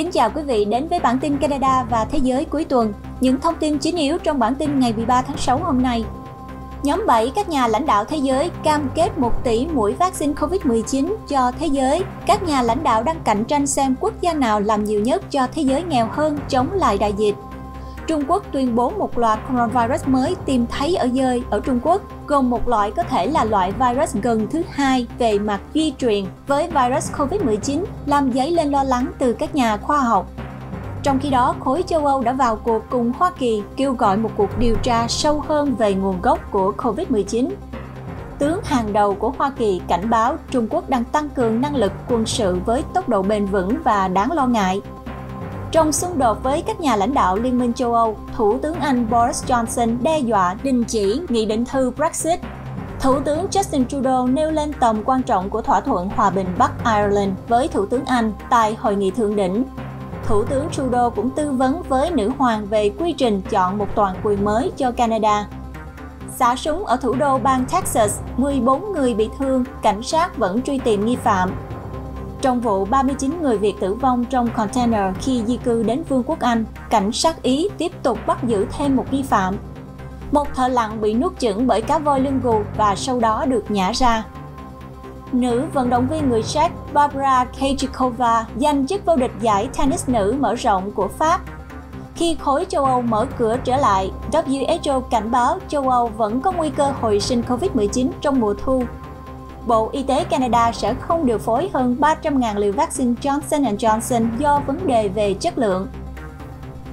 Kính chào quý vị đến với bản tin Canada và thế giới cuối tuần. Những thông tin chính yếu trong bản tin ngày 13 tháng 6 hôm nay. Nhóm 7 các nhà lãnh đạo thế giới cam kết 1 tỷ mũi vaccine COVID-19 cho thế giới. Các nhà lãnh đạo đang cạnh tranh xem quốc gia nào làm nhiều nhất cho thế giới nghèo hơn chống lại đại dịch. Trung Quốc tuyên bố một loạt coronavirus mới tìm thấy ở dơi ở Trung Quốc, gồm một loại có thể là loại virus gần thứ hai về mặt di truyền với virus COVID-19 làm dấy lên lo lắng từ các nhà khoa học. Trong khi đó, khối châu Âu đã vào cuộc cùng Hoa Kỳ kêu gọi một cuộc điều tra sâu hơn về nguồn gốc của COVID-19. Tướng hàng đầu của Hoa Kỳ cảnh báo Trung Quốc đang tăng cường năng lực quân sự với tốc độ bền vững và đáng lo ngại trong xung đột với các nhà lãnh đạo Liên minh châu Âu, Thủ tướng Anh Boris Johnson đe dọa đình chỉ nghị định thư Brexit. Thủ tướng Justin Trudeau nêu lên tầm quan trọng của thỏa thuận hòa bình Bắc Ireland với Thủ tướng Anh tại hội nghị thượng đỉnh. Thủ tướng Trudeau cũng tư vấn với nữ hoàng về quy trình chọn một toàn quyền mới cho Canada. Xả súng ở thủ đô bang Texas, 14 người bị thương, cảnh sát vẫn truy tìm nghi phạm, trong vụ 39 người Việt tử vong trong container khi di cư đến Vương quốc Anh, cảnh sát Ý tiếp tục bắt giữ thêm một nghi phạm. Một thợ lặn bị nuốt chửng bởi cá voi lưng gù và sau đó được nhả ra. Nữ vận động viên người Séc Barbara Krejcikova giành chức vô địch giải tennis nữ mở rộng của Pháp. Khi khối châu Âu mở cửa trở lại, WHO cảnh báo châu Âu vẫn có nguy cơ hồi sinh Covid-19 trong mùa thu Bộ Y tế Canada sẽ không điều phối hơn 300.000 liều vaccine Johnson Johnson do vấn đề về chất lượng.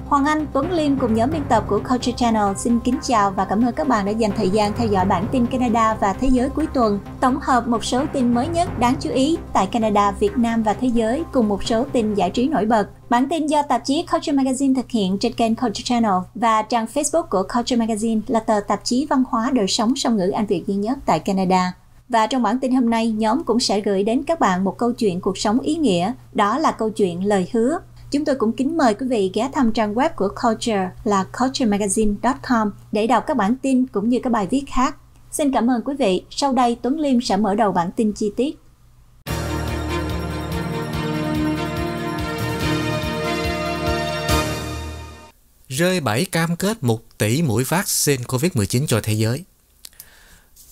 Hoàng Anh, Tuấn Liêm cùng nhóm biên tập của Culture Channel xin kính chào và cảm ơn các bạn đã dành thời gian theo dõi bản tin Canada và thế giới cuối tuần. Tổng hợp một số tin mới nhất đáng chú ý tại Canada, Việt Nam và thế giới cùng một số tin giải trí nổi bật. Bản tin do tạp chí Culture Magazine thực hiện trên kênh Culture Channel và trang Facebook của Culture Magazine là tờ tạp chí văn hóa đời sống song ngữ Anh Việt duy nhất tại Canada. Và trong bản tin hôm nay, nhóm cũng sẽ gửi đến các bạn một câu chuyện cuộc sống ý nghĩa, đó là câu chuyện lời hứa. Chúng tôi cũng kính mời quý vị ghé thăm trang web của Culture là culturemagazine.com để đọc các bản tin cũng như các bài viết khác. Xin cảm ơn quý vị. Sau đây Tuấn Liêm sẽ mở đầu bản tin chi tiết. Rơi 7 cam kết 1 tỷ mũi vaccine COVID-19 cho thế giới –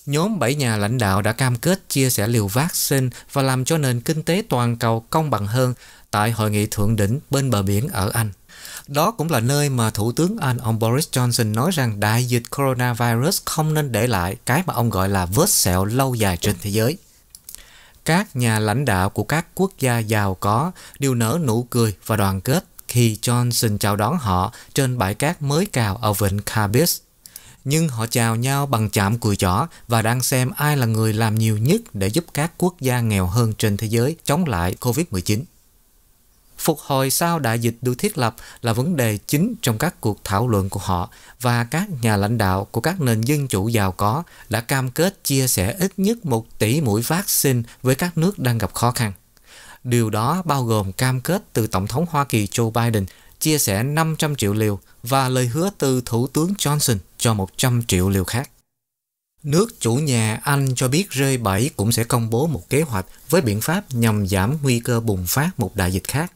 Nhóm bảy nhà lãnh đạo đã cam kết chia sẻ liều vaccine và làm cho nền kinh tế toàn cầu công bằng hơn tại hội nghị thượng đỉnh bên bờ biển ở Anh. Đó cũng là nơi mà Thủ tướng Anh ông Boris Johnson nói rằng đại dịch coronavirus không nên để lại cái mà ông gọi là vết sẹo lâu dài trên thế giới. Các nhà lãnh đạo của các quốc gia giàu có đều nở nụ cười và đoàn kết khi Johnson chào đón họ trên bãi cát mới cào ở vịnh Carbis nhưng họ chào nhau bằng chạm cùi chỏ và đang xem ai là người làm nhiều nhất để giúp các quốc gia nghèo hơn trên thế giới chống lại COVID-19. Phục hồi sau đại dịch được thiết lập là vấn đề chính trong các cuộc thảo luận của họ và các nhà lãnh đạo của các nền dân chủ giàu có đã cam kết chia sẻ ít nhất 1 tỷ mũi vaccine với các nước đang gặp khó khăn. Điều đó bao gồm cam kết từ Tổng thống Hoa Kỳ Joe Biden chia sẻ 500 triệu liều và lời hứa từ Thủ tướng Johnson cho 100 triệu liều khác. Nước chủ nhà Anh cho biết G7 cũng sẽ công bố một kế hoạch với biện pháp nhằm giảm nguy cơ bùng phát một đại dịch khác.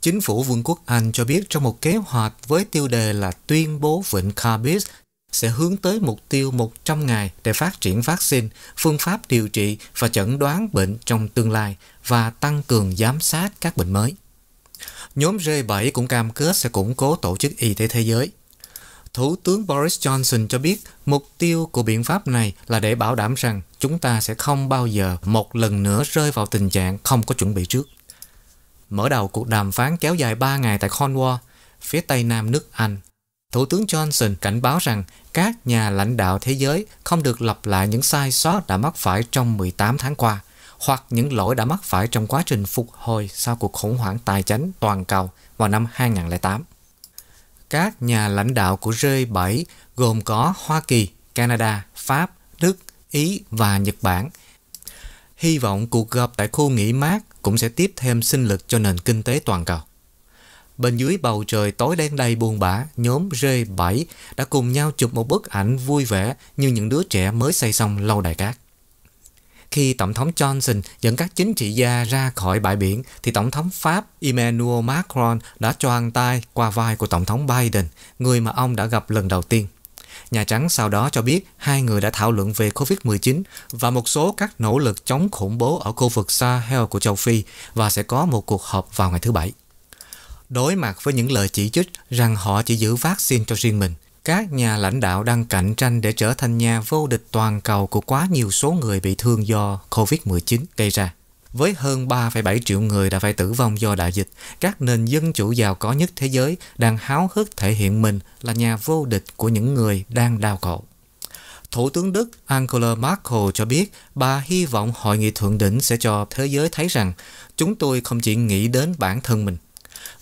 Chính phủ Vương quốc Anh cho biết trong một kế hoạch với tiêu đề là tuyên bố vịnh Carbis sẽ hướng tới mục tiêu 100 ngày để phát triển vaccine, phương pháp điều trị và chẩn đoán bệnh trong tương lai và tăng cường giám sát các bệnh mới nhóm G7 cũng cam kết sẽ củng cố Tổ chức Y tế Thế giới. Thủ tướng Boris Johnson cho biết mục tiêu của biện pháp này là để bảo đảm rằng chúng ta sẽ không bao giờ một lần nữa rơi vào tình trạng không có chuẩn bị trước. Mở đầu cuộc đàm phán kéo dài 3 ngày tại Cornwall, phía tây nam nước Anh. Thủ tướng Johnson cảnh báo rằng các nhà lãnh đạo thế giới không được lặp lại những sai sót đã mắc phải trong 18 tháng qua – hoặc những lỗi đã mắc phải trong quá trình phục hồi sau cuộc khủng hoảng tài chính toàn cầu vào năm 2008. Các nhà lãnh đạo của G7 gồm có Hoa Kỳ, Canada, Pháp, Đức, Ý và Nhật Bản. Hy vọng cuộc gặp tại khu nghỉ mát cũng sẽ tiếp thêm sinh lực cho nền kinh tế toàn cầu. Bên dưới bầu trời tối đen đầy buồn bã, nhóm G7 đã cùng nhau chụp một bức ảnh vui vẻ như những đứa trẻ mới xây xong lâu đài cát. Khi Tổng thống Johnson dẫn các chính trị gia ra khỏi bãi biển, thì Tổng thống Pháp Emmanuel Macron đã choàng tay qua vai của Tổng thống Biden, người mà ông đã gặp lần đầu tiên. Nhà Trắng sau đó cho biết hai người đã thảo luận về COVID-19 và một số các nỗ lực chống khủng bố ở khu vực Sahel của châu Phi và sẽ có một cuộc họp vào ngày thứ Bảy đối mặt với những lời chỉ trích rằng họ chỉ giữ vaccine cho riêng mình các nhà lãnh đạo đang cạnh tranh để trở thành nhà vô địch toàn cầu của quá nhiều số người bị thương do COVID-19 gây ra. Với hơn 3,7 triệu người đã phải tử vong do đại dịch, các nền dân chủ giàu có nhất thế giới đang háo hức thể hiện mình là nhà vô địch của những người đang đau khổ. Thủ tướng Đức Angela Merkel cho biết bà hy vọng hội nghị thượng đỉnh sẽ cho thế giới thấy rằng chúng tôi không chỉ nghĩ đến bản thân mình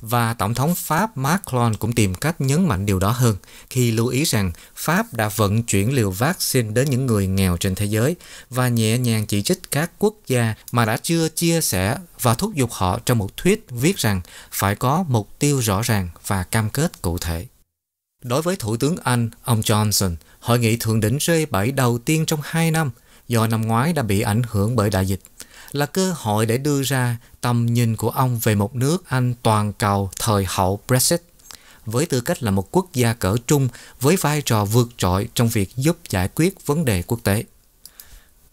và Tổng thống Pháp Macron cũng tìm cách nhấn mạnh điều đó hơn khi lưu ý rằng Pháp đã vận chuyển liều vaccine đến những người nghèo trên thế giới và nhẹ nhàng chỉ trích các quốc gia mà đã chưa chia sẻ và thúc giục họ trong một thuyết viết rằng phải có mục tiêu rõ ràng và cam kết cụ thể. Đối với Thủ tướng Anh, ông Johnson, hội nghị thượng đỉnh G7 đầu tiên trong 2 năm do năm ngoái đã bị ảnh hưởng bởi đại dịch – là cơ hội để đưa ra tầm nhìn của ông về một nước Anh toàn cầu thời hậu Brexit với tư cách là một quốc gia cỡ trung với vai trò vượt trội trong việc giúp giải quyết vấn đề quốc tế.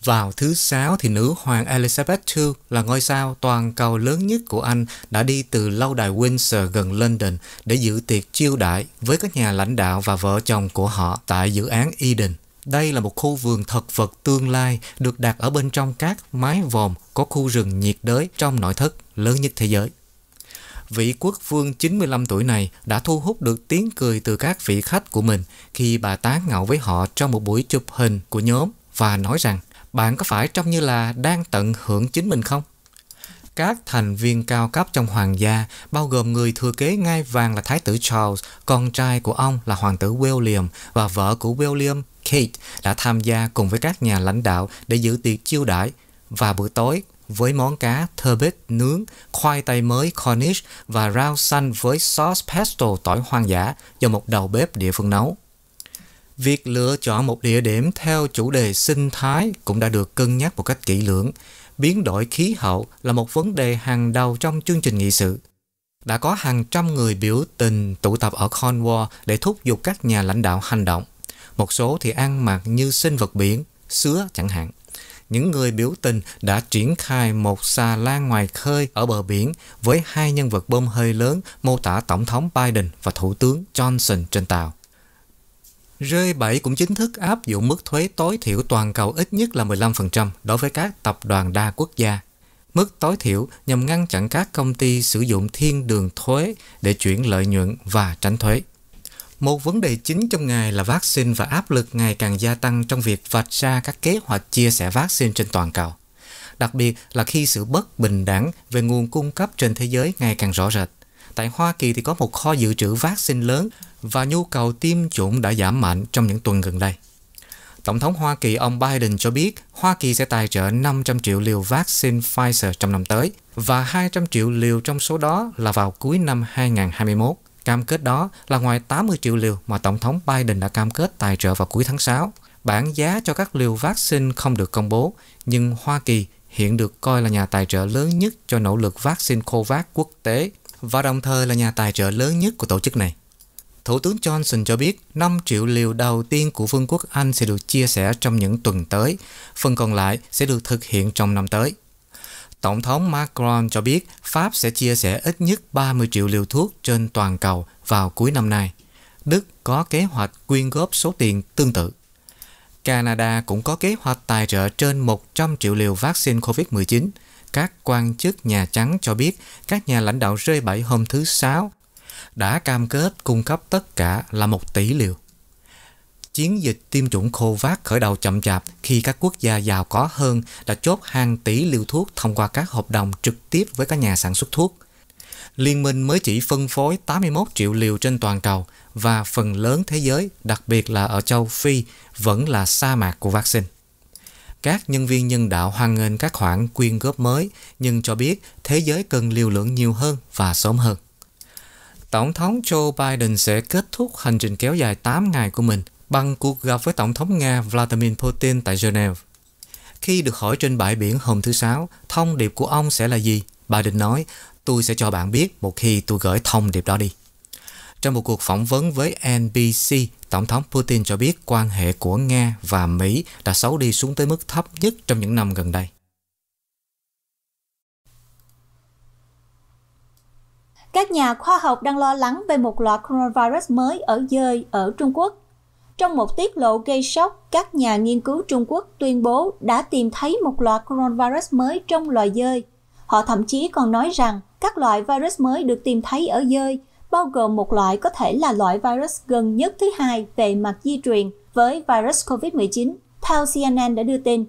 Vào thứ sáu thì nữ hoàng Elizabeth II là ngôi sao toàn cầu lớn nhất của Anh đã đi từ lâu đài Windsor gần London để dự tiệc chiêu đãi với các nhà lãnh đạo và vợ chồng của họ tại dự án Eden. Đây là một khu vườn thực vật tương lai được đặt ở bên trong các mái vòm có khu rừng nhiệt đới trong nội thất lớn nhất thế giới. Vị quốc vương 95 tuổi này đã thu hút được tiếng cười từ các vị khách của mình khi bà tán ngẫu với họ trong một buổi chụp hình của nhóm và nói rằng bạn có phải trông như là đang tận hưởng chính mình không? các thành viên cao cấp trong hoàng gia, bao gồm người thừa kế ngai vàng là Thái tử Charles, con trai của ông là Hoàng tử William và vợ của William Kate đã tham gia cùng với các nhà lãnh đạo để giữ tiệc chiêu đãi và bữa tối với món cá thơ nướng, khoai tây mới Cornish và rau xanh với sauce pesto tỏi hoang dã do một đầu bếp địa phương nấu. Việc lựa chọn một địa điểm theo chủ đề sinh thái cũng đã được cân nhắc một cách kỹ lưỡng. Biến đổi khí hậu là một vấn đề hàng đầu trong chương trình nghị sự. Đã có hàng trăm người biểu tình tụ tập ở Cornwall để thúc giục các nhà lãnh đạo hành động một số thì ăn mặc như sinh vật biển, sứa chẳng hạn. Những người biểu tình đã triển khai một xà lan ngoài khơi ở bờ biển với hai nhân vật bơm hơi lớn mô tả Tổng thống Biden và Thủ tướng Johnson trên tàu. G7 cũng chính thức áp dụng mức thuế tối thiểu toàn cầu ít nhất là 15% đối với các tập đoàn đa quốc gia. Mức tối thiểu nhằm ngăn chặn các công ty sử dụng thiên đường thuế để chuyển lợi nhuận và tránh thuế. Một vấn đề chính trong ngày là vaccine và áp lực ngày càng gia tăng trong việc vạch ra các kế hoạch chia sẻ vaccine trên toàn cầu. Đặc biệt là khi sự bất bình đẳng về nguồn cung cấp trên thế giới ngày càng rõ rệt. Tại Hoa Kỳ thì có một kho dự trữ vaccine lớn và nhu cầu tiêm chủng đã giảm mạnh trong những tuần gần đây. Tổng thống Hoa Kỳ ông Biden cho biết Hoa Kỳ sẽ tài trợ 500 triệu liều vaccine Pfizer trong năm tới và 200 triệu liều trong số đó là vào cuối năm 2021. Cam kết đó là ngoài 80 triệu liều mà Tổng thống Biden đã cam kết tài trợ vào cuối tháng 6. Bản giá cho các liều vaccine không được công bố, nhưng Hoa Kỳ hiện được coi là nhà tài trợ lớn nhất cho nỗ lực vaccine COVAX quốc tế và đồng thời là nhà tài trợ lớn nhất của tổ chức này. Thủ tướng Johnson cho biết 5 triệu liều đầu tiên của Vương quốc Anh sẽ được chia sẻ trong những tuần tới, phần còn lại sẽ được thực hiện trong năm tới. Tổng thống Macron cho biết Pháp sẽ chia sẻ ít nhất 30 triệu liều thuốc trên toàn cầu vào cuối năm nay. Đức có kế hoạch quyên góp số tiền tương tự. Canada cũng có kế hoạch tài trợ trên 100 triệu liều vaccine COVID-19. Các quan chức Nhà Trắng cho biết các nhà lãnh đạo rơi bẫy hôm thứ Sáu đã cam kết cung cấp tất cả là 1 tỷ liều chiến dịch tiêm chủng Covax khởi đầu chậm chạp khi các quốc gia giàu có hơn đã chốt hàng tỷ liều thuốc thông qua các hợp đồng trực tiếp với các nhà sản xuất thuốc. Liên minh mới chỉ phân phối 81 triệu liều trên toàn cầu và phần lớn thế giới, đặc biệt là ở châu Phi, vẫn là sa mạc của vaccine. Các nhân viên nhân đạo hoan nghênh các khoản quyên góp mới, nhưng cho biết thế giới cần liều lượng nhiều hơn và sớm hơn. Tổng thống Joe Biden sẽ kết thúc hành trình kéo dài 8 ngày của mình bằng cuộc gặp với Tổng thống Nga Vladimir Putin tại Geneva. Khi được hỏi trên bãi biển hôm thứ Sáu, thông điệp của ông sẽ là gì? Biden nói, tôi sẽ cho bạn biết một khi tôi gửi thông điệp đó đi. Trong một cuộc phỏng vấn với NBC, Tổng thống Putin cho biết quan hệ của Nga và Mỹ đã xấu đi xuống tới mức thấp nhất trong những năm gần đây. Các nhà khoa học đang lo lắng về một loại coronavirus mới ở dơi ở Trung Quốc trong một tiết lộ gây sốc, các nhà nghiên cứu Trung Quốc tuyên bố đã tìm thấy một loại coronavirus mới trong loài dơi. Họ thậm chí còn nói rằng các loại virus mới được tìm thấy ở dơi, bao gồm một loại có thể là loại virus gần nhất thứ hai về mặt di truyền với virus COVID-19, theo CNN đã đưa tin.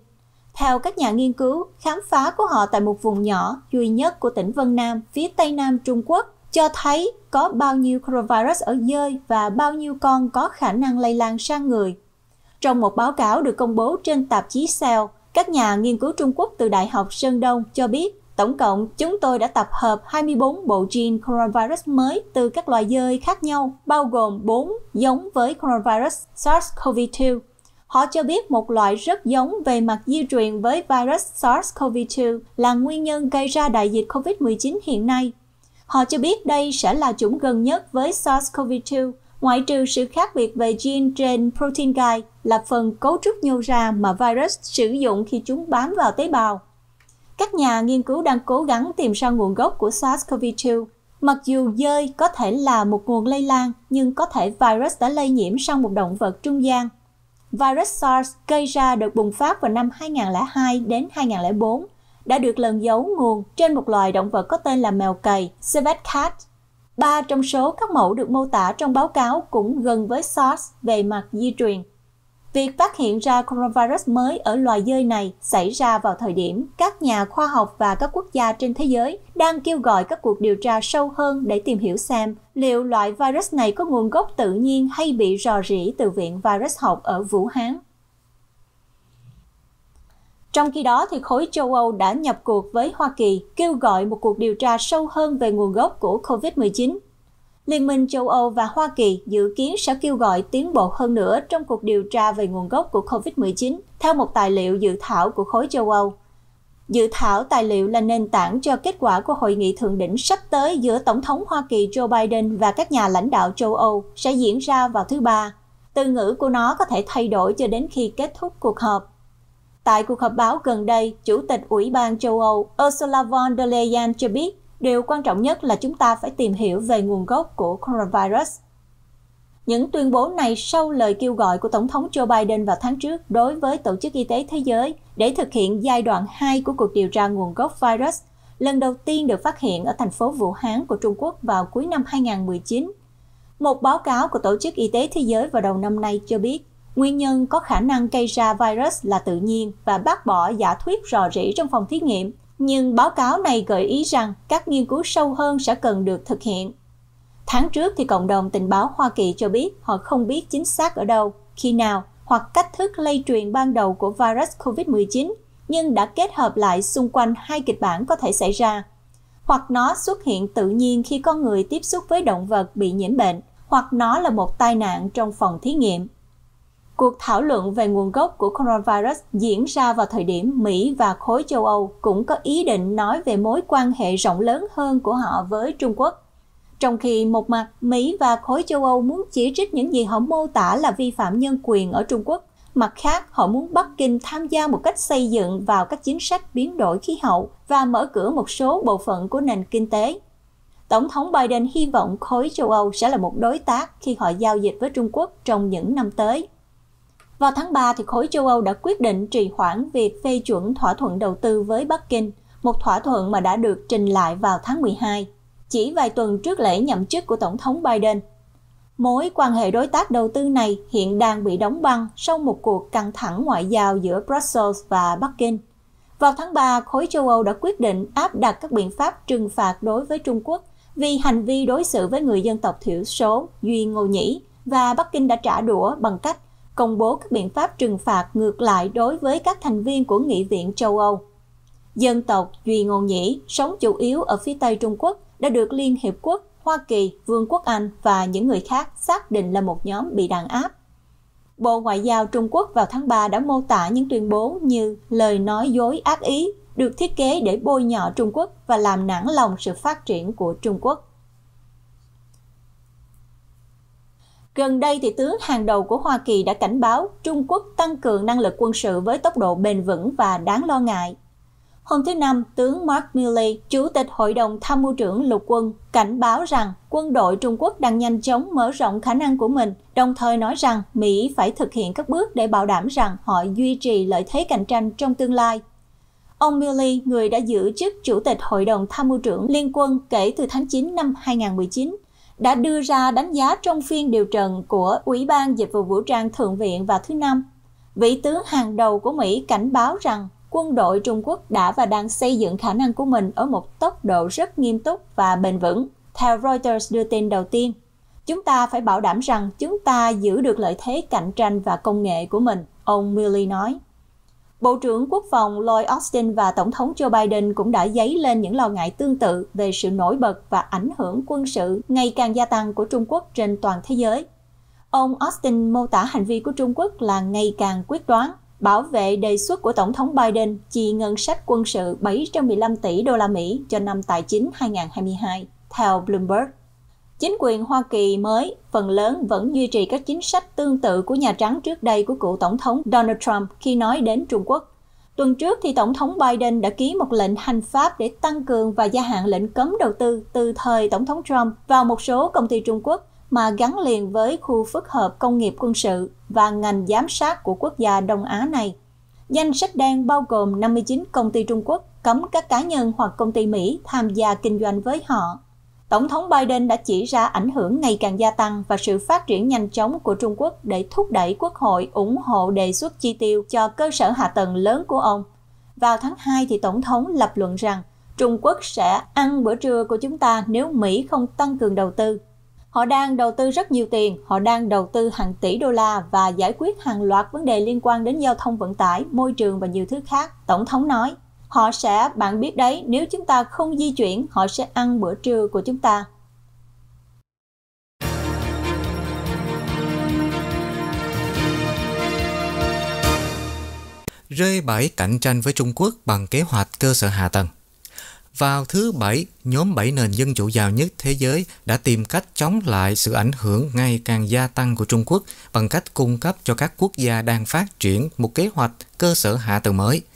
Theo các nhà nghiên cứu, khám phá của họ tại một vùng nhỏ duy nhất của tỉnh Vân Nam, phía Tây Nam Trung Quốc, cho thấy có bao nhiêu coronavirus ở dơi và bao nhiêu con có khả năng lây lan sang người. Trong một báo cáo được công bố trên tạp chí Cell, các nhà nghiên cứu Trung Quốc từ Đại học Sơn Đông cho biết tổng cộng chúng tôi đã tập hợp 24 bộ gen coronavirus mới từ các loài dơi khác nhau, bao gồm 4 giống với coronavirus SARS-CoV-2. Họ cho biết một loại rất giống về mặt di truyền với virus SARS-CoV-2 là nguyên nhân gây ra đại dịch COVID-19 hiện nay. Họ cho biết đây sẽ là chủng gần nhất với SARS-CoV-2, ngoại trừ sự khác biệt về gen trên protein gai là phần cấu trúc nhô ra mà virus sử dụng khi chúng bám vào tế bào. Các nhà nghiên cứu đang cố gắng tìm ra nguồn gốc của SARS-CoV-2. Mặc dù dơi có thể là một nguồn lây lan, nhưng có thể virus đã lây nhiễm sang một động vật trung gian. Virus SARS gây ra đợt bùng phát vào năm 2002 đến 2004 đã được lần giấu nguồn trên một loài động vật có tên là mèo cầy, civet cat. Ba trong số các mẫu được mô tả trong báo cáo cũng gần với SARS về mặt di truyền. Việc phát hiện ra coronavirus mới ở loài dơi này xảy ra vào thời điểm các nhà khoa học và các quốc gia trên thế giới đang kêu gọi các cuộc điều tra sâu hơn để tìm hiểu xem liệu loại virus này có nguồn gốc tự nhiên hay bị rò rỉ từ viện virus học ở Vũ Hán. Trong khi đó, thì khối châu Âu đã nhập cuộc với Hoa Kỳ kêu gọi một cuộc điều tra sâu hơn về nguồn gốc của COVID-19. Liên minh châu Âu và Hoa Kỳ dự kiến sẽ kêu gọi tiến bộ hơn nữa trong cuộc điều tra về nguồn gốc của COVID-19 theo một tài liệu dự thảo của khối châu Âu. Dự thảo tài liệu là nền tảng cho kết quả của hội nghị thượng đỉnh sắp tới giữa Tổng thống Hoa Kỳ Joe Biden và các nhà lãnh đạo châu Âu sẽ diễn ra vào thứ Ba. Từ ngữ của nó có thể thay đổi cho đến khi kết thúc cuộc họp. Tại cuộc họp báo gần đây, Chủ tịch Ủy ban châu Âu Ursula von der Leyen cho biết điều quan trọng nhất là chúng ta phải tìm hiểu về nguồn gốc của coronavirus. Những tuyên bố này sau lời kêu gọi của Tổng thống Joe Biden vào tháng trước đối với Tổ chức Y tế Thế giới để thực hiện giai đoạn 2 của cuộc điều tra nguồn gốc virus lần đầu tiên được phát hiện ở thành phố Vũ Hán của Trung Quốc vào cuối năm 2019. Một báo cáo của Tổ chức Y tế Thế giới vào đầu năm nay cho biết Nguyên nhân có khả năng gây ra virus là tự nhiên và bác bỏ giả thuyết rò rỉ trong phòng thí nghiệm, nhưng báo cáo này gợi ý rằng các nghiên cứu sâu hơn sẽ cần được thực hiện. Tháng trước thì cộng đồng tình báo Hoa Kỳ cho biết họ không biết chính xác ở đâu, khi nào hoặc cách thức lây truyền ban đầu của virus COVID-19, nhưng đã kết hợp lại xung quanh hai kịch bản có thể xảy ra. Hoặc nó xuất hiện tự nhiên khi con người tiếp xúc với động vật bị nhiễm bệnh, hoặc nó là một tai nạn trong phòng thí nghiệm. Cuộc thảo luận về nguồn gốc của coronavirus diễn ra vào thời điểm Mỹ và khối châu Âu cũng có ý định nói về mối quan hệ rộng lớn hơn của họ với Trung Quốc. Trong khi một mặt Mỹ và khối châu Âu muốn chỉ trích những gì họ mô tả là vi phạm nhân quyền ở Trung Quốc, mặt khác họ muốn Bắc Kinh tham gia một cách xây dựng vào các chính sách biến đổi khí hậu và mở cửa một số bộ phận của nền kinh tế. Tổng thống Biden hy vọng khối châu Âu sẽ là một đối tác khi họ giao dịch với Trung Quốc trong những năm tới. Vào tháng 3, thì khối châu Âu đã quyết định trì hoãn việc phê chuẩn thỏa thuận đầu tư với Bắc Kinh, một thỏa thuận mà đã được trình lại vào tháng 12, chỉ vài tuần trước lễ nhậm chức của Tổng thống Biden. Mối quan hệ đối tác đầu tư này hiện đang bị đóng băng sau một cuộc căng thẳng ngoại giao giữa Brussels và Bắc Kinh. Vào tháng 3, khối châu Âu đã quyết định áp đặt các biện pháp trừng phạt đối với Trung Quốc vì hành vi đối xử với người dân tộc thiểu số Duy Ngô Nhĩ và Bắc Kinh đã trả đũa bằng cách công bố các biện pháp trừng phạt ngược lại đối với các thành viên của Nghị viện châu Âu. Dân tộc Duy ngô Nhĩ sống chủ yếu ở phía Tây Trung Quốc đã được Liên Hiệp Quốc, Hoa Kỳ, Vương quốc Anh và những người khác xác định là một nhóm bị đàn áp. Bộ Ngoại giao Trung Quốc vào tháng 3 đã mô tả những tuyên bố như lời nói dối ác ý được thiết kế để bôi nhọ Trung Quốc và làm nản lòng sự phát triển của Trung Quốc. Gần đây, thì tướng hàng đầu của Hoa Kỳ đã cảnh báo Trung Quốc tăng cường năng lực quân sự với tốc độ bền vững và đáng lo ngại. Hôm thứ Năm, tướng Mark Milley, Chủ tịch Hội đồng Tham mưu trưởng Lục quân, cảnh báo rằng quân đội Trung Quốc đang nhanh chóng mở rộng khả năng của mình, đồng thời nói rằng Mỹ phải thực hiện các bước để bảo đảm rằng họ duy trì lợi thế cạnh tranh trong tương lai. Ông Milley, người đã giữ chức Chủ tịch Hội đồng Tham mưu trưởng Liên quân kể từ tháng 9 năm 2019, đã đưa ra đánh giá trong phiên điều trần của Ủy ban Dịch vụ Vũ trang Thượng viện vào thứ Năm. Vị tướng hàng đầu của Mỹ cảnh báo rằng quân đội Trung Quốc đã và đang xây dựng khả năng của mình ở một tốc độ rất nghiêm túc và bền vững, theo Reuters đưa tin đầu tiên. Chúng ta phải bảo đảm rằng chúng ta giữ được lợi thế cạnh tranh và công nghệ của mình, ông Milley nói. Bộ trưởng Quốc phòng Lloyd Austin và Tổng thống Joe Biden cũng đã dấy lên những lo ngại tương tự về sự nổi bật và ảnh hưởng quân sự ngày càng gia tăng của Trung Quốc trên toàn thế giới. Ông Austin mô tả hành vi của Trung Quốc là ngày càng quyết đoán, bảo vệ đề xuất của Tổng thống Biden chi ngân sách quân sự 715 tỷ đô la Mỹ cho năm tài chính 2022, theo Bloomberg. Chính quyền Hoa Kỳ mới phần lớn vẫn duy trì các chính sách tương tự của Nhà Trắng trước đây của cựu Tổng thống Donald Trump khi nói đến Trung Quốc. Tuần trước thì Tổng thống Biden đã ký một lệnh hành pháp để tăng cường và gia hạn lệnh cấm đầu tư từ thời Tổng thống Trump vào một số công ty Trung Quốc mà gắn liền với khu phức hợp công nghiệp quân sự và ngành giám sát của quốc gia Đông Á này. Danh sách đen bao gồm 59 công ty Trung Quốc cấm các cá nhân hoặc công ty Mỹ tham gia kinh doanh với họ Tổng thống Biden đã chỉ ra ảnh hưởng ngày càng gia tăng và sự phát triển nhanh chóng của Trung Quốc để thúc đẩy Quốc hội ủng hộ đề xuất chi tiêu cho cơ sở hạ tầng lớn của ông. Vào tháng 2 thì Tổng thống lập luận rằng Trung Quốc sẽ ăn bữa trưa của chúng ta nếu Mỹ không tăng cường đầu tư. Họ đang đầu tư rất nhiều tiền, họ đang đầu tư hàng tỷ đô la và giải quyết hàng loạt vấn đề liên quan đến giao thông vận tải, môi trường và nhiều thứ khác, Tổng thống nói. Họ sẽ, bạn biết đấy, nếu chúng ta không di chuyển, họ sẽ ăn bữa trưa của chúng ta. rơi 7 cạnh tranh với Trung Quốc bằng kế hoạch cơ sở hạ tầng. Vào thứ Bảy, nhóm 7 nền dân chủ giàu nhất thế giới đã tìm cách chống lại sự ảnh hưởng ngày càng gia tăng của Trung Quốc bằng cách cung cấp cho các quốc gia đang phát triển một kế hoạch cơ sở hạ tầng mới –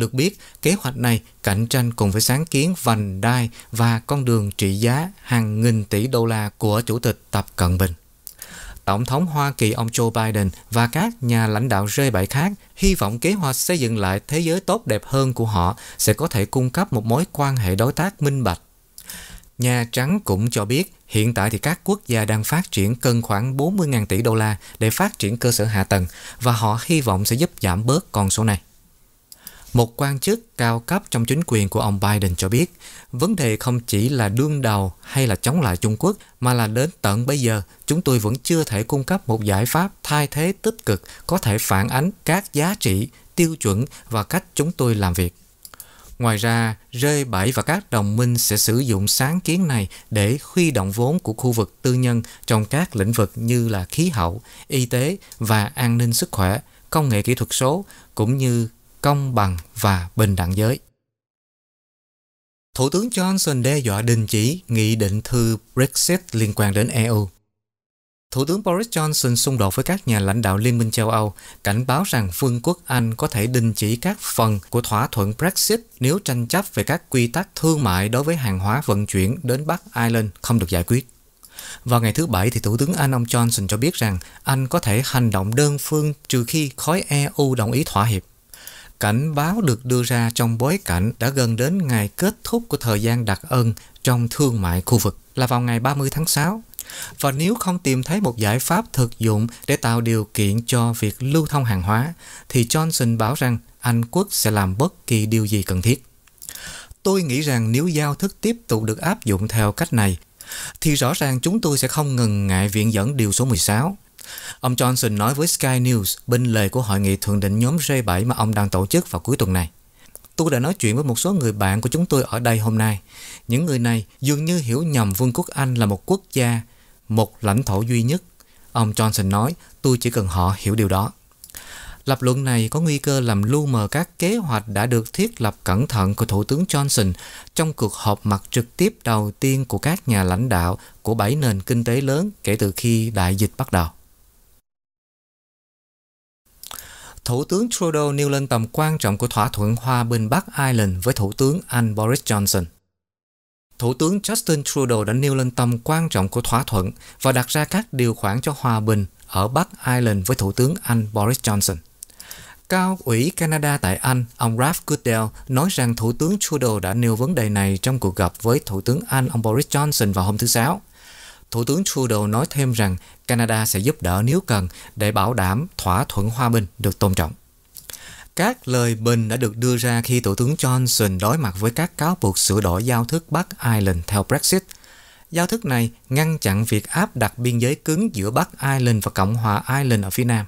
được biết, kế hoạch này cạnh tranh cùng với sáng kiến vành đai và con đường trị giá hàng nghìn tỷ đô la của Chủ tịch Tập Cận Bình. Tổng thống Hoa Kỳ ông Joe Biden và các nhà lãnh đạo G7 khác hy vọng kế hoạch xây dựng lại thế giới tốt đẹp hơn của họ sẽ có thể cung cấp một mối quan hệ đối tác minh bạch. Nhà Trắng cũng cho biết hiện tại thì các quốc gia đang phát triển cân khoảng 40.000 tỷ đô la để phát triển cơ sở hạ tầng và họ hy vọng sẽ giúp giảm bớt con số này. Một quan chức cao cấp trong chính quyền của ông Biden cho biết, vấn đề không chỉ là đương đầu hay là chống lại Trung Quốc, mà là đến tận bây giờ, chúng tôi vẫn chưa thể cung cấp một giải pháp thay thế tích cực có thể phản ánh các giá trị, tiêu chuẩn và cách chúng tôi làm việc. Ngoài ra, G7 và các đồng minh sẽ sử dụng sáng kiến này để huy động vốn của khu vực tư nhân trong các lĩnh vực như là khí hậu, y tế và an ninh sức khỏe, công nghệ kỹ thuật số cũng như công bằng và bình đẳng giới. Thủ tướng Johnson đe dọa đình chỉ nghị định thư Brexit liên quan đến EU. Thủ tướng Boris Johnson xung đột với các nhà lãnh đạo Liên minh châu Âu, cảnh báo rằng Vương quốc Anh có thể đình chỉ các phần của thỏa thuận Brexit nếu tranh chấp về các quy tắc thương mại đối với hàng hóa vận chuyển đến Bắc Ireland không được giải quyết. Vào ngày thứ Bảy, thì Thủ tướng Anh ông Johnson cho biết rằng Anh có thể hành động đơn phương trừ khi khối EU đồng ý thỏa hiệp. Cảnh báo được đưa ra trong bối cảnh đã gần đến ngày kết thúc của thời gian đặc ân trong thương mại khu vực là vào ngày 30 tháng 6. Và nếu không tìm thấy một giải pháp thực dụng để tạo điều kiện cho việc lưu thông hàng hóa, thì Johnson bảo rằng Anh quốc sẽ làm bất kỳ điều gì cần thiết. Tôi nghĩ rằng nếu giao thức tiếp tục được áp dụng theo cách này, thì rõ ràng chúng tôi sẽ không ngừng ngại viện dẫn điều số 16 Ông Johnson nói với Sky News bên lề của hội nghị thượng đỉnh nhóm G7 mà ông đang tổ chức vào cuối tuần này. Tôi đã nói chuyện với một số người bạn của chúng tôi ở đây hôm nay. Những người này dường như hiểu nhầm Vương quốc Anh là một quốc gia, một lãnh thổ duy nhất. Ông Johnson nói, tôi chỉ cần họ hiểu điều đó. Lập luận này có nguy cơ làm lu mờ các kế hoạch đã được thiết lập cẩn thận của Thủ tướng Johnson trong cuộc họp mặt trực tiếp đầu tiên của các nhà lãnh đạo của bảy nền kinh tế lớn kể từ khi đại dịch bắt đầu. Thủ tướng Trudeau nêu lên tầm quan trọng của thỏa thuận hòa bình Bắc Ireland với Thủ tướng Anh Boris Johnson. Thủ tướng Justin Trudeau đã nêu lên tầm quan trọng của thỏa thuận và đặt ra các điều khoản cho hòa bình ở Bắc Ireland với Thủ tướng Anh Boris Johnson. Cao ủy Canada tại Anh, ông Ralph Goodell, nói rằng Thủ tướng Trudeau đã nêu vấn đề này trong cuộc gặp với Thủ tướng Anh ông Boris Johnson vào hôm thứ Sáu. Thủ tướng Trudeau nói thêm rằng Canada sẽ giúp đỡ nếu cần để bảo đảm thỏa thuận hòa bình được tôn trọng. Các lời bình đã được đưa ra khi Thủ tướng Johnson đối mặt với các cáo buộc sửa đổi giao thức Bắc Ireland theo Brexit. Giao thức này ngăn chặn việc áp đặt biên giới cứng giữa Bắc Ireland và Cộng hòa Ireland ở phía Nam.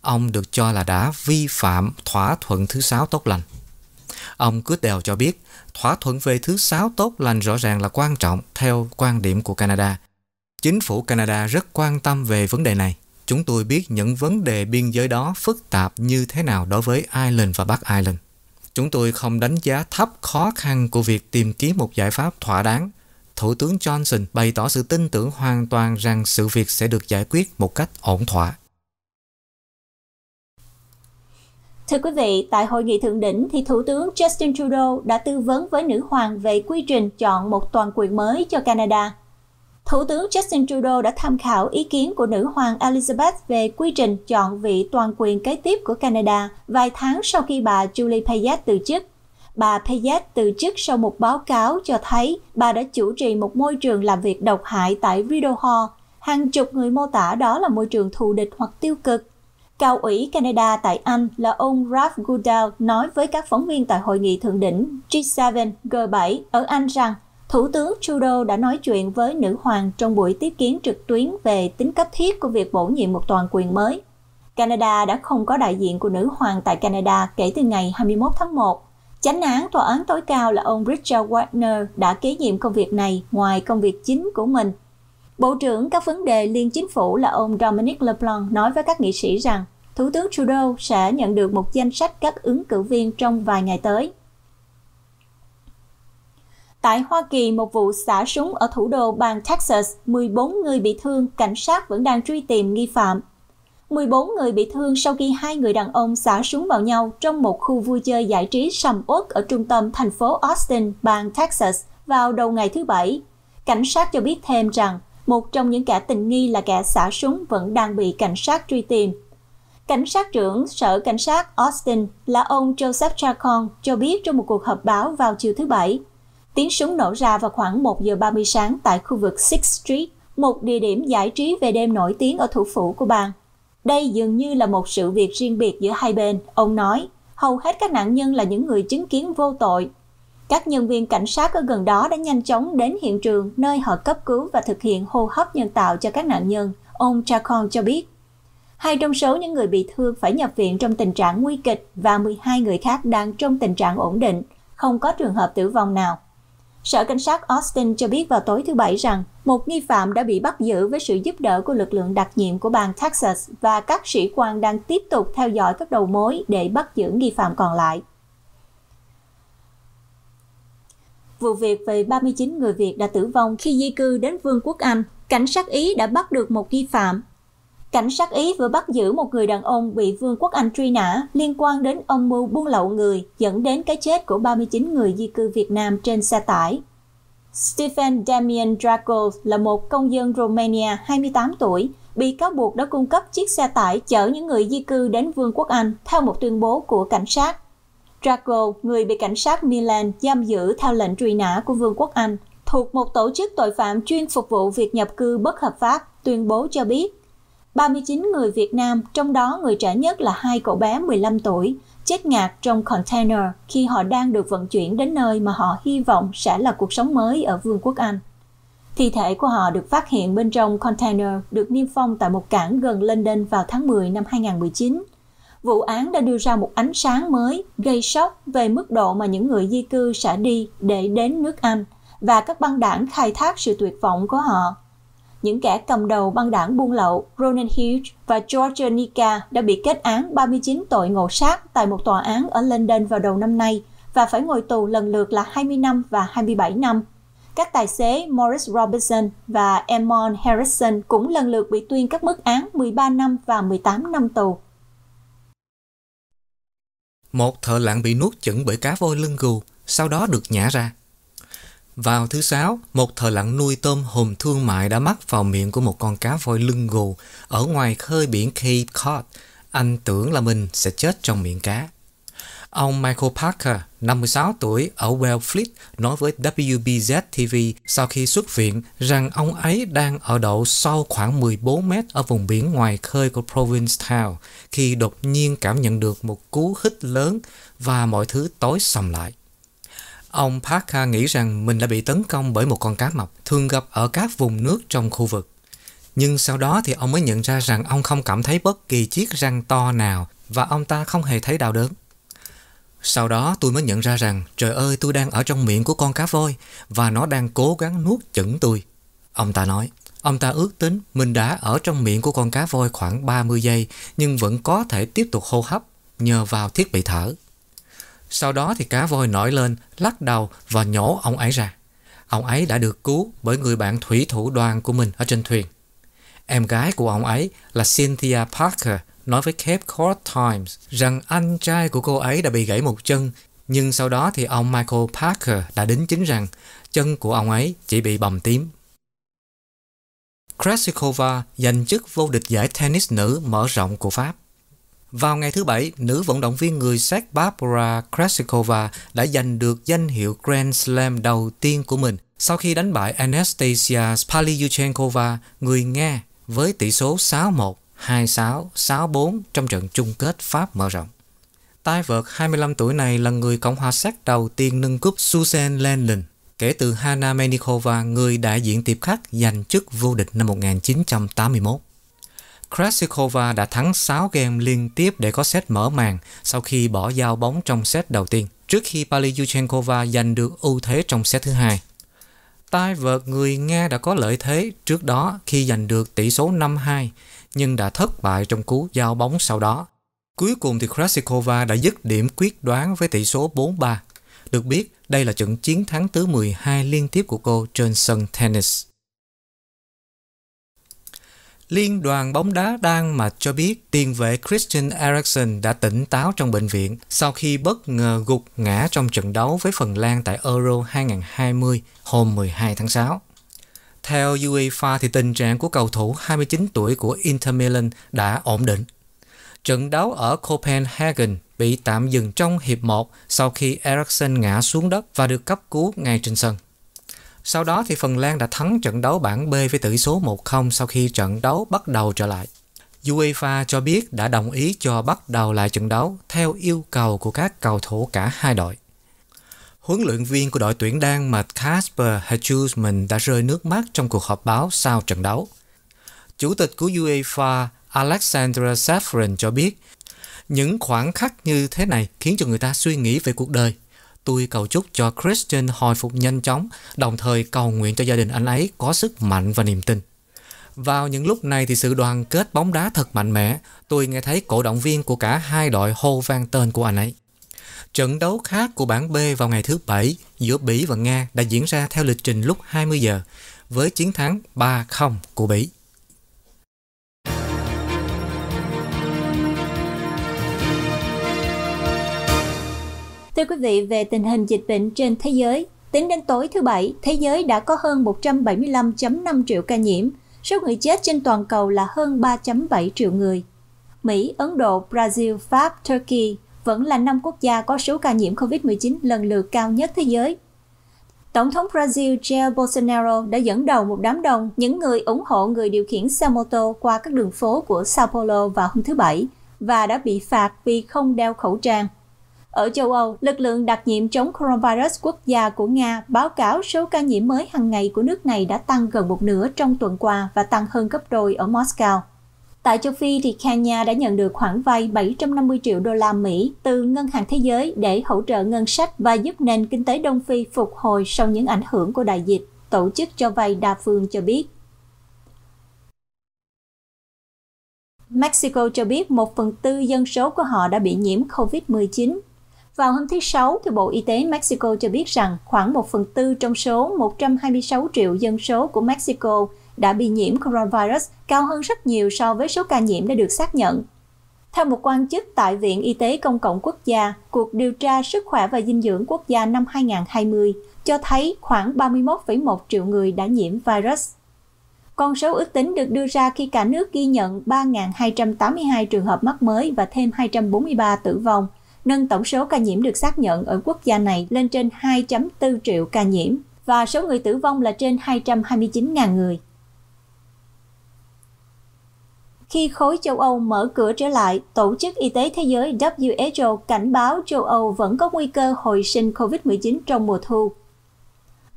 Ông được cho là đã vi phạm thỏa thuận thứ sáu tốt lành. Ông Goodell cho biết, thỏa thuận về thứ sáu tốt lành rõ ràng là quan trọng theo quan điểm của Canada – Chính phủ Canada rất quan tâm về vấn đề này. Chúng tôi biết những vấn đề biên giới đó phức tạp như thế nào đối với Ireland và Bắc Ireland. Chúng tôi không đánh giá thấp khó khăn của việc tìm kiếm một giải pháp thỏa đáng. Thủ tướng Johnson bày tỏ sự tin tưởng hoàn toàn rằng sự việc sẽ được giải quyết một cách ổn thỏa. Thưa quý vị, tại hội nghị thượng đỉnh thì Thủ tướng Justin Trudeau đã tư vấn với nữ hoàng về quy trình chọn một toàn quyền mới cho Canada. Thủ tướng Justin Trudeau đã tham khảo ý kiến của nữ hoàng Elizabeth về quy trình chọn vị toàn quyền kế tiếp của Canada vài tháng sau khi bà Julie Payette từ chức. Bà Payette từ chức sau một báo cáo cho thấy bà đã chủ trì một môi trường làm việc độc hại tại Rideau Hall. Hàng chục người mô tả đó là môi trường thù địch hoặc tiêu cực. Cao ủy Canada tại Anh là ông Ralph Goodale nói với các phóng viên tại hội nghị thượng đỉnh G7, G7 ở Anh rằng Thủ tướng Trudeau đã nói chuyện với nữ hoàng trong buổi tiếp kiến trực tuyến về tính cấp thiết của việc bổ nhiệm một toàn quyền mới. Canada đã không có đại diện của nữ hoàng tại Canada kể từ ngày 21 tháng 1. Chánh án tòa án tối cao là ông Richard Wagner đã kế nhiệm công việc này ngoài công việc chính của mình. Bộ trưởng các vấn đề liên chính phủ là ông Dominic LeBlanc nói với các nghị sĩ rằng Thủ tướng Trudeau sẽ nhận được một danh sách các ứng cử viên trong vài ngày tới. Tại Hoa Kỳ, một vụ xả súng ở thủ đô bang Texas, 14 người bị thương, cảnh sát vẫn đang truy tìm nghi phạm. 14 người bị thương sau khi hai người đàn ông xả súng vào nhau trong một khu vui chơi giải trí sầm uất ở trung tâm thành phố Austin, bang Texas vào đầu ngày thứ Bảy. Cảnh sát cho biết thêm rằng một trong những kẻ tình nghi là kẻ xả súng vẫn đang bị cảnh sát truy tìm. Cảnh sát trưởng Sở Cảnh sát Austin là ông Joseph Chacon cho biết trong một cuộc họp báo vào chiều thứ Bảy Tiếng súng nổ ra vào khoảng 1 giờ 30 sáng tại khu vực Sixth Street, một địa điểm giải trí về đêm nổi tiếng ở thủ phủ của bang. Đây dường như là một sự việc riêng biệt giữa hai bên, ông nói. Hầu hết các nạn nhân là những người chứng kiến vô tội. Các nhân viên cảnh sát ở gần đó đã nhanh chóng đến hiện trường nơi họ cấp cứu và thực hiện hô hấp nhân tạo cho các nạn nhân, ông Chacon cho biết. Hai trong số những người bị thương phải nhập viện trong tình trạng nguy kịch và 12 người khác đang trong tình trạng ổn định, không có trường hợp tử vong nào. Sở Cảnh sát Austin cho biết vào tối thứ Bảy rằng một nghi phạm đã bị bắt giữ với sự giúp đỡ của lực lượng đặc nhiệm của bang Texas và các sĩ quan đang tiếp tục theo dõi các đầu mối để bắt giữ nghi phạm còn lại. Vụ việc về 39 người Việt đã tử vong khi di cư đến Vương quốc Anh, cảnh sát Ý đã bắt được một nghi phạm Cảnh sát Ý vừa bắt giữ một người đàn ông bị Vương quốc Anh truy nã liên quan đến âm mưu buôn lậu người dẫn đến cái chết của 39 người di cư Việt Nam trên xe tải. Stephen Damian Draco là một công dân Romania 28 tuổi, bị cáo buộc đã cung cấp chiếc xe tải chở những người di cư đến Vương quốc Anh theo một tuyên bố của cảnh sát. Draco, người bị cảnh sát Milan giam giữ theo lệnh truy nã của Vương quốc Anh, thuộc một tổ chức tội phạm chuyên phục vụ việc nhập cư bất hợp pháp, tuyên bố cho biết 39 người Việt Nam, trong đó người trẻ nhất là hai cậu bé 15 tuổi, chết ngạt trong container khi họ đang được vận chuyển đến nơi mà họ hy vọng sẽ là cuộc sống mới ở Vương quốc Anh. Thi thể của họ được phát hiện bên trong container được niêm phong tại một cảng gần London vào tháng 10 năm 2019. Vụ án đã đưa ra một ánh sáng mới, gây sốc về mức độ mà những người di cư sẽ đi để đến nước Anh và các băng đảng khai thác sự tuyệt vọng của họ những kẻ cầm đầu băng đảng buôn lậu Ronan Hughes và George Nika đã bị kết án 39 tội ngộ sát tại một tòa án ở London vào đầu năm nay và phải ngồi tù lần lượt là 20 năm và 27 năm. Các tài xế Morris Robertson và Emmon Harrison cũng lần lượt bị tuyên các mức án 13 năm và 18 năm tù. Một thợ lặn bị nuốt chửng bởi cá voi lưng gù, sau đó được nhả ra. Vào thứ sáu, một thợ lặn nuôi tôm hùm thương mại đã mắc vào miệng của một con cá voi lưng gù ở ngoài khơi biển Cape Cod. Anh tưởng là mình sẽ chết trong miệng cá. Ông Michael Parker, 56 tuổi, ở Wellfleet nói với WBZ TV sau khi xuất viện rằng ông ấy đang ở độ sâu khoảng 14 mét ở vùng biển ngoài khơi của Provincetown khi đột nhiên cảm nhận được một cú hít lớn và mọi thứ tối sầm lại. Ông Park Ha nghĩ rằng mình đã bị tấn công bởi một con cá mập thường gặp ở các vùng nước trong khu vực. Nhưng sau đó thì ông mới nhận ra rằng ông không cảm thấy bất kỳ chiếc răng to nào và ông ta không hề thấy đau đớn. Sau đó tôi mới nhận ra rằng trời ơi tôi đang ở trong miệng của con cá voi và nó đang cố gắng nuốt chửng tôi. Ông ta nói, ông ta ước tính mình đã ở trong miệng của con cá voi khoảng 30 giây nhưng vẫn có thể tiếp tục hô hấp nhờ vào thiết bị thở. Sau đó thì cá voi nổi lên, lắc đầu và nhổ ông ấy ra. Ông ấy đã được cứu bởi người bạn thủy thủ đoàn của mình ở trên thuyền. Em gái của ông ấy là Cynthia Parker nói với Cape Cod Times rằng anh trai của cô ấy đã bị gãy một chân, nhưng sau đó thì ông Michael Parker đã đính chính rằng chân của ông ấy chỉ bị bầm tím. Krasikova giành chức vô địch giải tennis nữ mở rộng của Pháp. Vào ngày thứ Bảy, nữ vận động viên người Séc Barbara Krejcikova đã giành được danh hiệu Grand Slam đầu tiên của mình sau khi đánh bại Anastasia Paliyuchenkova, người Nga, với tỷ số 6-1, 2-6, 6-4 trong trận chung kết Pháp mở rộng. Tay vợt 25 tuổi này là người Cộng hòa Séc đầu tiên nâng cúp Susan Lenlin kể từ Hanna Menikova, người đại diện tiệp khắc giành chức vô địch năm 1981. Krasikova đã thắng 6 game liên tiếp để có set mở màn sau khi bỏ giao bóng trong set đầu tiên, trước khi Paliyuchenkova giành được ưu thế trong set thứ hai. Tai vợt người Nga đã có lợi thế trước đó khi giành được tỷ số 5-2, nhưng đã thất bại trong cú giao bóng sau đó. Cuối cùng thì Krasikova đã dứt điểm quyết đoán với tỷ số 4-3. Được biết, đây là trận chiến thắng thứ 12 liên tiếp của cô trên sân tennis. Liên đoàn bóng đá Đan Mạch cho biết tiền vệ Christian Eriksen đã tỉnh táo trong bệnh viện sau khi bất ngờ gục ngã trong trận đấu với Phần Lan tại Euro 2020 hôm 12 tháng 6. Theo UEFA thì tình trạng của cầu thủ 29 tuổi của Inter Milan đã ổn định. Trận đấu ở Copenhagen bị tạm dừng trong hiệp 1 sau khi Eriksen ngã xuống đất và được cấp cứu ngay trên sân. Sau đó thì Phần Lan đã thắng trận đấu bảng B với tỷ số 1-0 sau khi trận đấu bắt đầu trở lại. UEFA cho biết đã đồng ý cho bắt đầu lại trận đấu theo yêu cầu của các cầu thủ cả hai đội. Huấn luyện viên của đội tuyển Đan Mạch Kasper Hjulmand đã rơi nước mắt trong cuộc họp báo sau trận đấu. Chủ tịch của UEFA Alexandra Safran cho biết, những khoảng khắc như thế này khiến cho người ta suy nghĩ về cuộc đời Tôi cầu chúc cho Christian hồi phục nhanh chóng, đồng thời cầu nguyện cho gia đình anh ấy có sức mạnh và niềm tin. Vào những lúc này thì sự đoàn kết bóng đá thật mạnh mẽ, tôi nghe thấy cổ động viên của cả hai đội hô vang tên của anh ấy. Trận đấu khác của bảng B vào ngày thứ Bảy giữa Bỉ và Nga đã diễn ra theo lịch trình lúc 20 giờ với chiến thắng 3-0 của Bỉ. Thưa quý vị, về tình hình dịch bệnh trên thế giới, tính đến tối thứ Bảy, thế giới đã có hơn 175.5 triệu ca nhiễm. Số người chết trên toàn cầu là hơn 3.7 triệu người. Mỹ, Ấn Độ, Brazil, Pháp, Turkey vẫn là năm quốc gia có số ca nhiễm COVID-19 lần lượt cao nhất thế giới. Tổng thống Brazil Jair Bolsonaro đã dẫn đầu một đám đông những người ủng hộ người điều khiển xe mô tô qua các đường phố của Sao Paulo vào hôm thứ Bảy và đã bị phạt vì không đeo khẩu trang. Ở châu Âu, lực lượng đặc nhiệm chống coronavirus quốc gia của Nga báo cáo số ca nhiễm mới hàng ngày của nước này đã tăng gần một nửa trong tuần qua và tăng hơn gấp đôi ở Moscow. Tại châu Phi thì Kenya đã nhận được khoản vay 750 triệu đô la Mỹ từ Ngân hàng Thế giới để hỗ trợ ngân sách và giúp nền kinh tế Đông Phi phục hồi sau những ảnh hưởng của đại dịch, tổ chức cho vay đa phương cho biết. Mexico cho biết một phần tư dân số của họ đã bị nhiễm COVID-19 vào hôm thứ Sáu, thì Bộ Y tế Mexico cho biết rằng khoảng 1 phần tư trong số 126 triệu dân số của Mexico đã bị nhiễm coronavirus cao hơn rất nhiều so với số ca nhiễm đã được xác nhận. Theo một quan chức tại Viện Y tế Công cộng Quốc gia, cuộc điều tra sức khỏe và dinh dưỡng quốc gia năm 2020 cho thấy khoảng 31,1 triệu người đã nhiễm virus. Con số ước tính được đưa ra khi cả nước ghi nhận 3.282 trường hợp mắc mới và thêm 243 tử vong – nâng tổng số ca nhiễm được xác nhận ở quốc gia này lên trên 2.4 triệu ca nhiễm và số người tử vong là trên 229.000 người. Khi khối châu Âu mở cửa trở lại, Tổ chức Y tế Thế giới WHO cảnh báo châu Âu vẫn có nguy cơ hồi sinh COVID-19 trong mùa thu.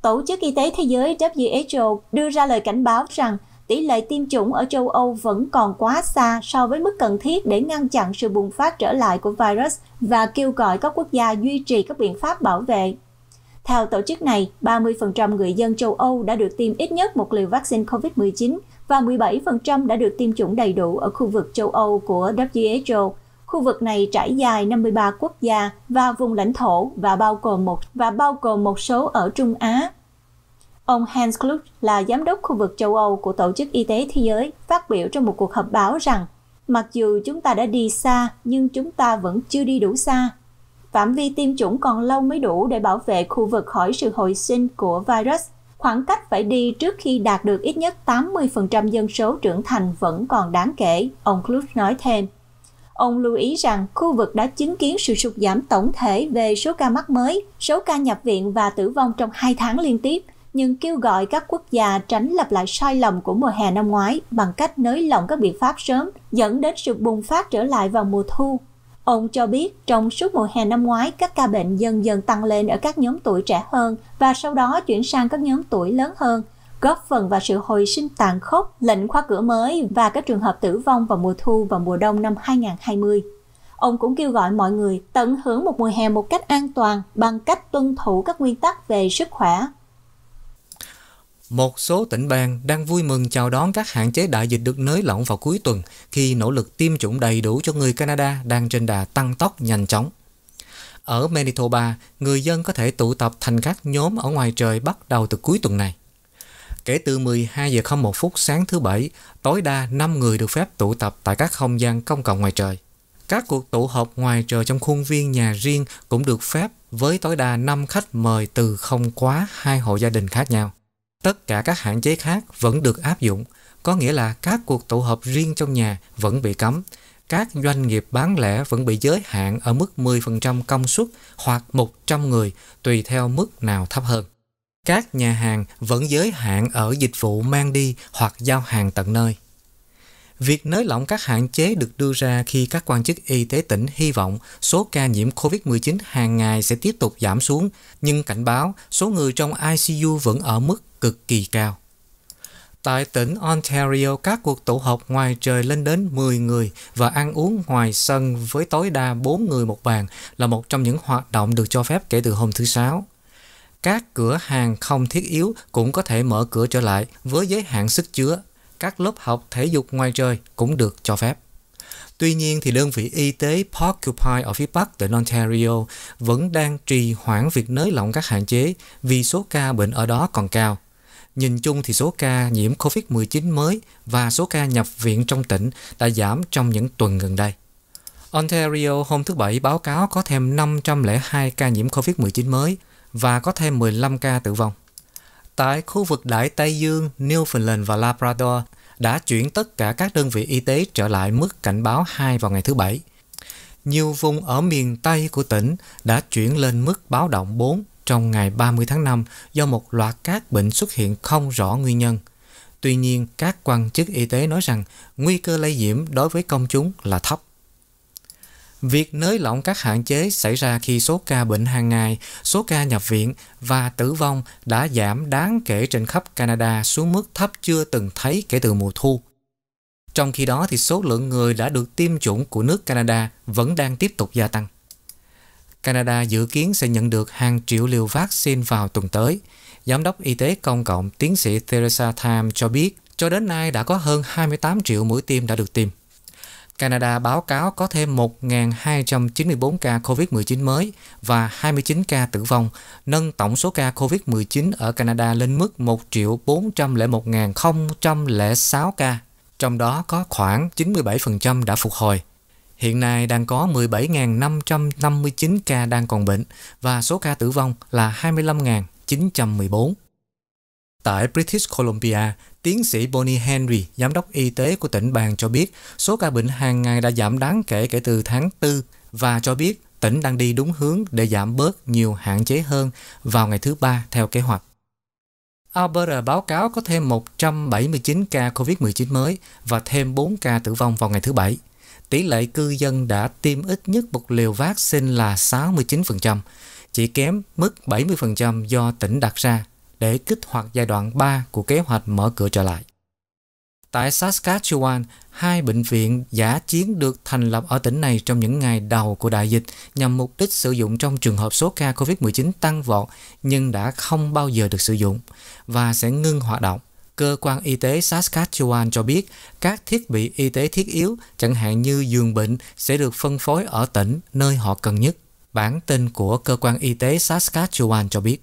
Tổ chức Y tế Thế giới WHO đưa ra lời cảnh báo rằng tỷ lệ tiêm chủng ở châu Âu vẫn còn quá xa so với mức cần thiết để ngăn chặn sự bùng phát trở lại của virus và kêu gọi các quốc gia duy trì các biện pháp bảo vệ. Theo tổ chức này, 30% người dân châu Âu đã được tiêm ít nhất một liều vaccine COVID-19 và 17% đã được tiêm chủng đầy đủ ở khu vực châu Âu của WHO. Khu vực này trải dài 53 quốc gia và vùng lãnh thổ và bao gồm một và bao gồm một số ở Trung Á, Ông Hans Kluck là giám đốc khu vực châu Âu của Tổ chức Y tế Thế giới phát biểu trong một cuộc họp báo rằng mặc dù chúng ta đã đi xa nhưng chúng ta vẫn chưa đi đủ xa. Phạm vi tiêm chủng còn lâu mới đủ để bảo vệ khu vực khỏi sự hồi sinh của virus. Khoảng cách phải đi trước khi đạt được ít nhất 80% dân số trưởng thành vẫn còn đáng kể, ông Kluck nói thêm. Ông lưu ý rằng khu vực đã chứng kiến sự sụt giảm tổng thể về số ca mắc mới, số ca nhập viện và tử vong trong hai tháng liên tiếp – nhưng kêu gọi các quốc gia tránh lặp lại sai lầm của mùa hè năm ngoái bằng cách nới lỏng các biện pháp sớm, dẫn đến sự bùng phát trở lại vào mùa thu. Ông cho biết trong suốt mùa hè năm ngoái, các ca bệnh dần dần tăng lên ở các nhóm tuổi trẻ hơn và sau đó chuyển sang các nhóm tuổi lớn hơn, góp phần vào sự hồi sinh tàn khốc, lệnh khóa cửa mới và các trường hợp tử vong vào mùa thu và mùa đông năm 2020 ông cũng kêu gọi mọi người tận hưởng một mùa hè một cách an toàn bằng cách tuân thủ các nguyên tắc về sức khỏe, một số tỉnh bang đang vui mừng chào đón các hạn chế đại dịch được nới lỏng vào cuối tuần khi nỗ lực tiêm chủng đầy đủ cho người Canada đang trên đà tăng tốc nhanh chóng. Ở Manitoba, người dân có thể tụ tập thành các nhóm ở ngoài trời bắt đầu từ cuối tuần này. Kể từ 12 giờ 01 phút sáng thứ Bảy, tối đa 5 người được phép tụ tập tại các không gian công cộng ngoài trời. Các cuộc tụ họp ngoài trời trong khuôn viên nhà riêng cũng được phép với tối đa 5 khách mời từ không quá hai hộ gia đình khác nhau. Tất cả các hạn chế khác vẫn được áp dụng, có nghĩa là các cuộc tụ họp riêng trong nhà vẫn bị cấm, các doanh nghiệp bán lẻ vẫn bị giới hạn ở mức 10% công suất hoặc 100 người tùy theo mức nào thấp hơn. Các nhà hàng vẫn giới hạn ở dịch vụ mang đi hoặc giao hàng tận nơi. Việc nới lỏng các hạn chế được đưa ra khi các quan chức y tế tỉnh hy vọng số ca nhiễm COVID-19 hàng ngày sẽ tiếp tục giảm xuống, nhưng cảnh báo số người trong ICU vẫn ở mức cực kỳ cao. Tại tỉnh Ontario, các cuộc tụ họp ngoài trời lên đến 10 người và ăn uống ngoài sân với tối đa 4 người một bàn là một trong những hoạt động được cho phép kể từ hôm thứ Sáu. Các cửa hàng không thiết yếu cũng có thể mở cửa trở lại với giới hạn sức chứa các lớp học thể dục ngoài trời cũng được cho phép. Tuy nhiên thì đơn vị y tế Porcupine ở phía Bắc tỉnh Ontario vẫn đang trì hoãn việc nới lỏng các hạn chế vì số ca bệnh ở đó còn cao. Nhìn chung thì số ca nhiễm COVID-19 mới và số ca nhập viện trong tỉnh đã giảm trong những tuần gần đây. Ontario hôm thứ Bảy báo cáo có thêm 502 ca nhiễm COVID-19 mới và có thêm 15 ca tử vong tại khu vực Đại Tây Dương, Newfoundland và Labrador đã chuyển tất cả các đơn vị y tế trở lại mức cảnh báo 2 vào ngày thứ Bảy. Nhiều vùng ở miền Tây của tỉnh đã chuyển lên mức báo động 4 trong ngày 30 tháng 5 do một loạt các bệnh xuất hiện không rõ nguyên nhân. Tuy nhiên, các quan chức y tế nói rằng nguy cơ lây nhiễm đối với công chúng là thấp. Việc nới lỏng các hạn chế xảy ra khi số ca bệnh hàng ngày, số ca nhập viện và tử vong đã giảm đáng kể trên khắp Canada xuống mức thấp chưa từng thấy kể từ mùa thu. Trong khi đó thì số lượng người đã được tiêm chủng của nước Canada vẫn đang tiếp tục gia tăng. Canada dự kiến sẽ nhận được hàng triệu liều vaccine vào tuần tới. Giám đốc Y tế Công cộng tiến sĩ Theresa Tham cho biết cho đến nay đã có hơn 28 triệu mũi tiêm đã được tiêm. Canada báo cáo có thêm 1.294 ca COVID-19 mới và 29 ca tử vong, nâng tổng số ca COVID-19 ở Canada lên mức 1.401.006 ca, trong đó có khoảng 97% đã phục hồi. Hiện nay đang có 17.559 ca đang còn bệnh và số ca tử vong là 25.914. Tại British Columbia, Tiến sĩ Bonnie Henry, giám đốc y tế của tỉnh bang cho biết số ca bệnh hàng ngày đã giảm đáng kể kể từ tháng 4 và cho biết tỉnh đang đi đúng hướng để giảm bớt nhiều hạn chế hơn vào ngày thứ ba theo kế hoạch. Alberta báo cáo có thêm 179 ca COVID-19 mới và thêm 4 ca tử vong vào ngày thứ Bảy. Tỷ lệ cư dân đã tiêm ít nhất một liều vaccine là 69%, chỉ kém mức 70% do tỉnh đặt ra để kích hoạt giai đoạn 3 của kế hoạch mở cửa trở lại. Tại Saskatchewan, hai bệnh viện giả chiến được thành lập ở tỉnh này trong những ngày đầu của đại dịch nhằm mục đích sử dụng trong trường hợp số ca COVID-19 tăng vọt nhưng đã không bao giờ được sử dụng và sẽ ngưng hoạt động. Cơ quan y tế Saskatchewan cho biết các thiết bị y tế thiết yếu, chẳng hạn như giường bệnh, sẽ được phân phối ở tỉnh nơi họ cần nhất. Bản tin của cơ quan y tế Saskatchewan cho biết.